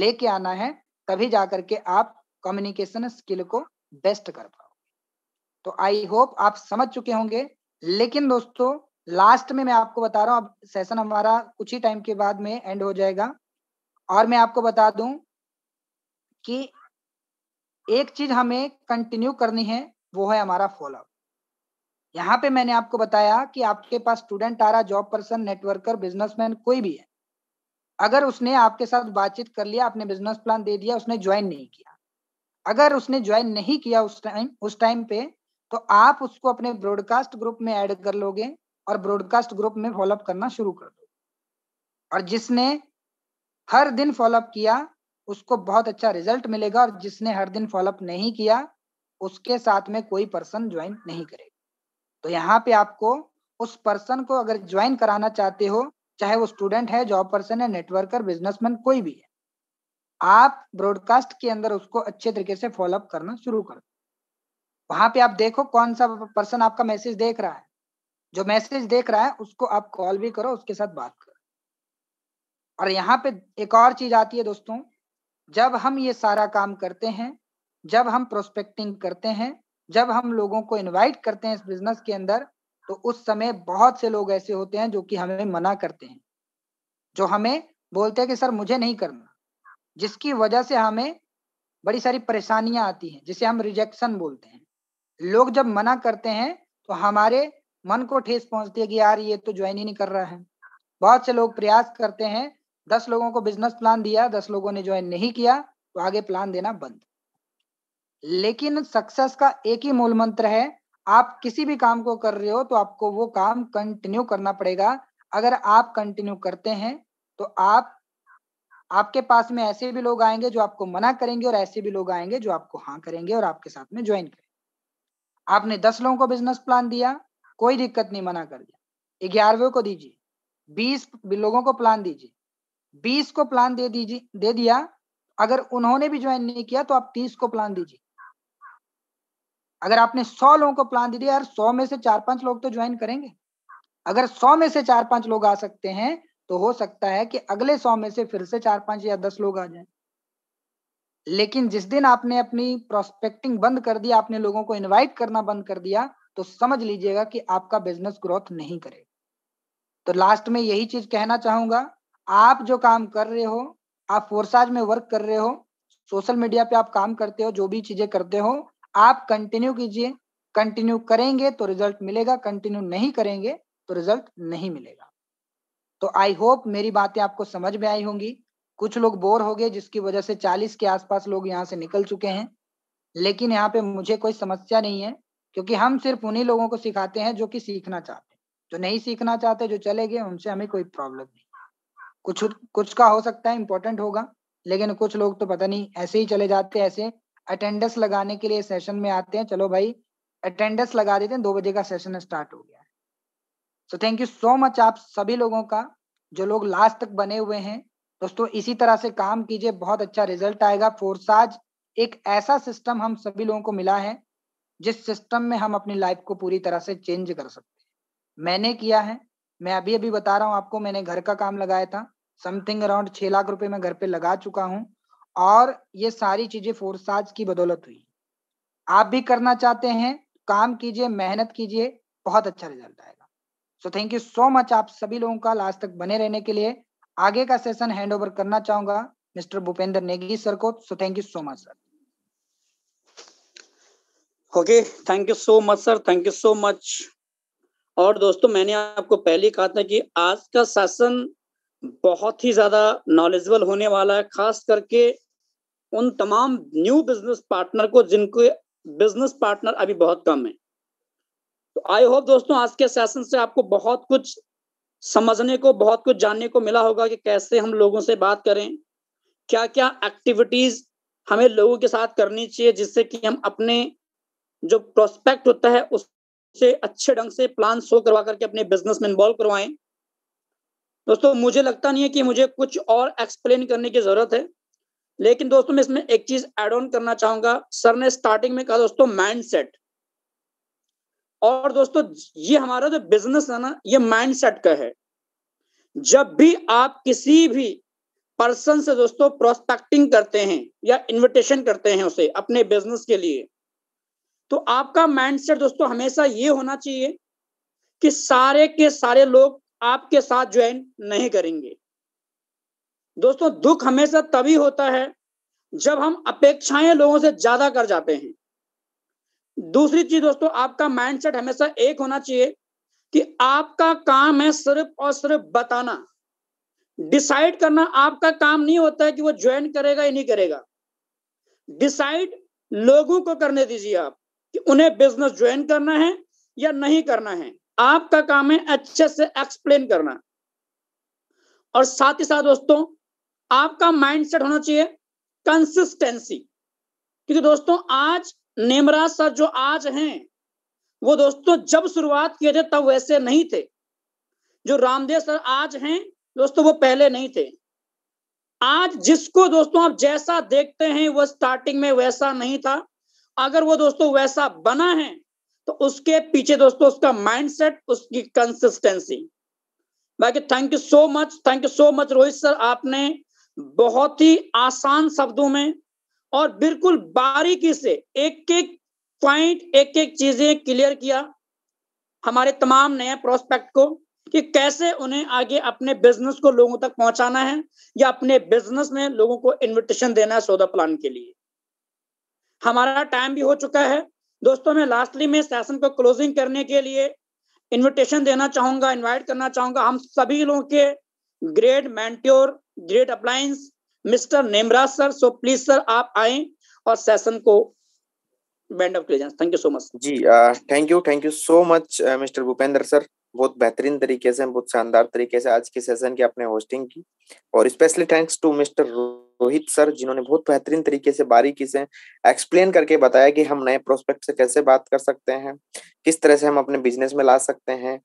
लेके आना है तभी जा करके आप कम्युनिकेशन स्किल को बेस्ट कर पाओगे तो आई होप आप समझ चुके होंगे लेकिन दोस्तों लास्ट में मैं आपको बता रहा हूँ अब सेशन हमारा कुछ ही टाइम के बाद में एंड हो जाएगा और मैं आपको बता दूं कि एक चीज हमें कंटिन्यू करनी है वो है हमारा फॉलोअप यहाँ पे मैंने आपको बताया कि आपके पास स्टूडेंट आ रहा जॉब पर्सन नेटवर्कर बिजनेसमैन कोई भी है अगर उसने आपके साथ बातचीत कर लिया आपने बिजनेस प्लान दे दिया उसने ज्वाइन नहीं किया अगर उसने ज्वाइन नहीं किया उस टाइम उस टाइम पे तो आप उसको अपने ब्रॉडकास्ट ग्रुप में ऐड कर लोगे और ब्रॉडकास्ट ग्रुप में फॉलोअप करना शुरू कर दो और जिसने हर दिन फॉलोअप किया उसको बहुत अच्छा रिजल्ट मिलेगा और जिसने हर दिन फॉलोअप नहीं किया उसके साथ में कोई पर्सन ज्वाइन नहीं करेगा तो यहाँ पे आपको उस पर्सन को अगर ज्वाइन कराना चाहते हो चाहे वो स्टूडेंट है जॉब पर्सन है नेटवर्कर बिजनेसमैन कोई भी है आप ब्रॉडकास्ट के अंदर उसको अच्छे तरीके से फॉलोअप करना शुरू कर वहां पे आप देखो कौन सा पर्सन आपका मैसेज देख रहा है जो मैसेज देख रहा है उसको आप कॉल भी करो उसके साथ बात करो और यहाँ पे एक और चीज आती है दोस्तों जब हम ये सारा काम करते हैं जब हम प्रोस्पेक्टिंग करते हैं जब हम लोगों को इनवाइट करते हैं इस बिजनेस के अंदर तो उस समय बहुत से लोग ऐसे होते हैं जो कि हमें मना करते हैं जो हमें बोलते हैं कि सर मुझे नहीं करना जिसकी वजह से हमें बड़ी सारी परेशानियां आती हैं जिसे हम रिजेक्शन बोलते हैं लोग जब मना करते हैं तो हमारे मन को ठेस पहुंचती है कि यार ये तो ज्वाइन ही नहीं कर रहा है बहुत से लोग प्रयास करते हैं दस लोगों को बिजनेस प्लान दिया दस लोगों ने ज्वाइन नहीं किया तो आगे प्लान देना बंद लेकिन सक्सेस का एक ही मूल मंत्र है आप किसी भी काम को कर रहे हो तो आपको वो काम कंटिन्यू करना पड़ेगा अगर आप कंटिन्यू करते हैं तो आप आपके पास में ऐसे भी लोग आएंगे जो आपको मना करेंगे और ऐसे भी लोग आएंगे जो आपको हाँ करेंगे और आपके साथ में ज्वाइन करेंगे आपने दस लोगों को बिजनेस प्लान दिया कोई दिक्कत नहीं मना कर दिया ग्यारहवे को दीजिए बीस लोगों को प्लान दीजिए बीस को प्लान दे दीजिए दे दिया अगर उन्होंने भी ज्वाइन नहीं किया तो आप तीस को प्लान दीजिए अगर आपने सौ लोगों को प्लान दे दिया यार सौ में से चार पांच लोग तो ज्वाइन करेंगे अगर सौ में से चार पांच लोग आ सकते हैं तो हो सकता है कि अगले सौ में से फिर से चार पांच या दस लोग आ जाए लेकिन जिस दिन आपने अपनी प्रोस्पेक्टिंग बंद कर दिया आपने लोगों को इनवाइट करना बंद कर दिया तो समझ लीजिएगा कि आपका बिजनेस ग्रोथ नहीं करेगा तो लास्ट में यही चीज कहना चाहूंगा आप जो काम कर रहे हो आप फोरसाज में वर्क कर रहे हो सोशल मीडिया पे आप काम करते हो जो भी चीजें करते हो आप कंटिन्यू कीजिए कंटिन्यू करेंगे तो रिजल्ट मिलेगा कंटिन्यू नहीं करेंगे तो रिजल्ट नहीं मिलेगा तो आई होप मेरी बातें आपको समझ में आई होंगी कुछ लोग बोर हो गए जिसकी वजह से 40 के आसपास लोग यहाँ से निकल चुके हैं लेकिन यहाँ पे मुझे कोई समस्या नहीं है क्योंकि हम सिर्फ उन्हीं लोगों को सिखाते हैं जो कि सीखना चाहते हैं जो नहीं सीखना चाहते जो चले गए उनसे हमें कोई प्रॉब्लम नहीं कुछ कुछ का हो सकता है इम्पोर्टेंट होगा लेकिन कुछ लोग तो पता नहीं ऐसे ही चले जाते ऐसे अटेंडेंस लगाने के लिए सेशन में आते हैं चलो भाई अटेंडेंस लगा देते हैं दो बजे का सेशन स्टार्ट हो गया so thank you so much आप सभी लोगों का जो लोग लास्ट तक बने हुए हैं दोस्तों इसी तरह से काम कीजिए बहुत अच्छा रिजल्ट आएगा फोरसाज एक ऐसा सिस्टम हम सभी लोगों को मिला है जिस सिस्टम में हम अपनी लाइफ को पूरी तरह से चेंज कर सकते हैं मैंने किया है मैं अभी अभी बता रहा हूँ आपको मैंने घर का काम लगाया था समथिंग अराउंड छह लाख रुपए मैं घर पे लगा चुका हूँ और ये सारी चीजें फोरसाज की बदौलत हुई आप भी करना चाहते हैं काम कीजिए मेहनत कीजिए बहुत अच्छा रिजल्ट आएगा so thank you so much आप सभी लोगों का लास्ट तक बने रहने के लिए आगे का सेशन हैंड ओवर करना चाहूंगा मिस्टर भूपेंद्र नेगी सर को so thank you so much sir okay thank you so much sir thank you so much और दोस्तों मैंने आपको पहले कहा था कि आज का सेशन बहुत ही ज्यादा नॉलेजेबल होने वाला है खास करके उन तमाम न्यू बिजनेस पार्टनर को जिनके बिजनेस पार्टनर अभी बहुत कम है तो आई होप दोस्तों आज के सेशन से आपको बहुत कुछ समझने को बहुत कुछ जानने को मिला होगा कि कैसे हम लोगों से बात करें क्या क्या एक्टिविटीज हमें लोगों के साथ करनी चाहिए जिससे कि हम अपने जो प्रोस्पेक्ट होता है उससे अच्छे ढंग से प्लान शो करवा करके अपने बिजनेस में इन्वॉल्व करवाएं दोस्तों मुझे लगता नहीं है कि मुझे कुछ और एक्सप्लेन करने की जरूरत है लेकिन दोस्तों मैं इसमें एक चीज एड ऑन करना चाहूंगा सर ने स्टार्टिंग में कहा दोस्तों माइंडसेट और दोस्तों ये हमारा जो बिजनेस है ना ये माइंडसेट का है जब भी आप किसी भी पर्सन से दोस्तों प्रोस्पेक्टिंग करते हैं या इनविटेशन करते हैं उसे अपने बिजनेस के लिए तो आपका माइंडसेट दोस्तों हमेशा ये होना चाहिए कि सारे के सारे लोग आपके साथ ज्वाइन नहीं करेंगे दोस्तों दुख हमेशा तभी होता है जब हम अपेक्षाएं लोगों से ज्यादा कर जाते हैं दूसरी चीज दोस्तों आपका माइंडसेट हमेशा एक होना चाहिए कि आपका काम है सिर्फ और सिर्फ बताना डिसाइड करना आपका काम नहीं होता है कि वो ज्वाइन करेगा या नहीं करेगा डिसाइड लोगों को करने दीजिए आप कि उन्हें बिजनेस ज्वाइन करना है या नहीं करना है आपका काम है अच्छे से एक्सप्लेन करना और साथ ही साथ दोस्तों आपका माइंडसेट होना चाहिए कंसिस्टेंसी क्योंकि दोस्तों आज नेमराज सर जो आज हैं वो दोस्तों जब शुरुआत किए थे तब वैसे नहीं थे जो रामदेव सर आज हैं दोस्तों वो पहले नहीं थे आज जिसको दोस्तों आप जैसा देखते हैं वो स्टार्टिंग में वैसा नहीं था अगर वो दोस्तों वैसा बना है तो उसके पीछे दोस्तों उसका माइंडसेट उसकी कंसिस्टेंसी बाकी thank you so much thank you so much Rohit sir आपने बहुत ही आसान शब्दों में और बिल्कुल बारीकी से एक एक पॉइंट एक एक चीजें क्लियर किया हमारे तमाम नए प्रोस्पेक्ट को कि कैसे उन्हें आगे अपने बिजनेस को लोगों तक पहुंचाना है या अपने बिजनेस में लोगों को इनविटेशन देना है सौदा प्लान के लिए हमारा टाइम भी हो चुका है दोस्तों मैं लास्टली में सेशन को क्लोजिंग करने के लिए इनविटेशन देना चाहूंगा इनवाइट करना चाहूंगा हम सभी लोगों के great mentor great appliance mister Nemraj sir so please sir आप आए और सेशन को बैंड ऑफ क्लेजेंस thank you so much ji thank you thank you so much mister Bhupendra sir बहुत बेहतरीन तरीके से बहुत शानदार तरीके से आज के सेशन की आपने होस्टिंग की और specially thanks to mister Rohit sir जिन्होंने बहुत बेहतरीन तरीके से बारीकी से एक्सप्लेन करके बताया कि हम नए प्रोस्पेक्ट से कैसे बात कर सकते हैं किस तरह से हम अपने बिजनेस में ला सकते हैं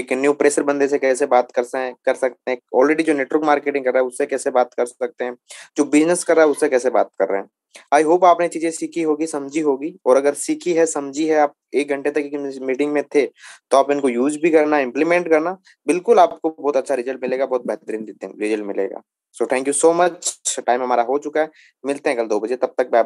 एक न्यू प्रेशर बंदे से कैसे बात कर सकते हैं कर सकते हैं ऑलरेडी जो नेटवर्क मार्केटिंग कर रहा है उससे कैसे बात कर सकते हैं जो बिजनेस कर रहा है उससे कैसे बात कर रहे हैं आई होप आपने चीजें सीखी होगी समझी होगी और अगर सीखी है समझी है आप एक घंटे तक मीटिंग में थे तो आप इनको यूज भी करना इम्प्लीमेंट करना बिल्कुल आपको बहुत अच्छा रिजल्ट मिलेगा बहुत बेहतरीन रिजल्ट मिलेगा so thank you so much time हमारा हो चुका है मिलते हैं कल दो बजे तब तक बाय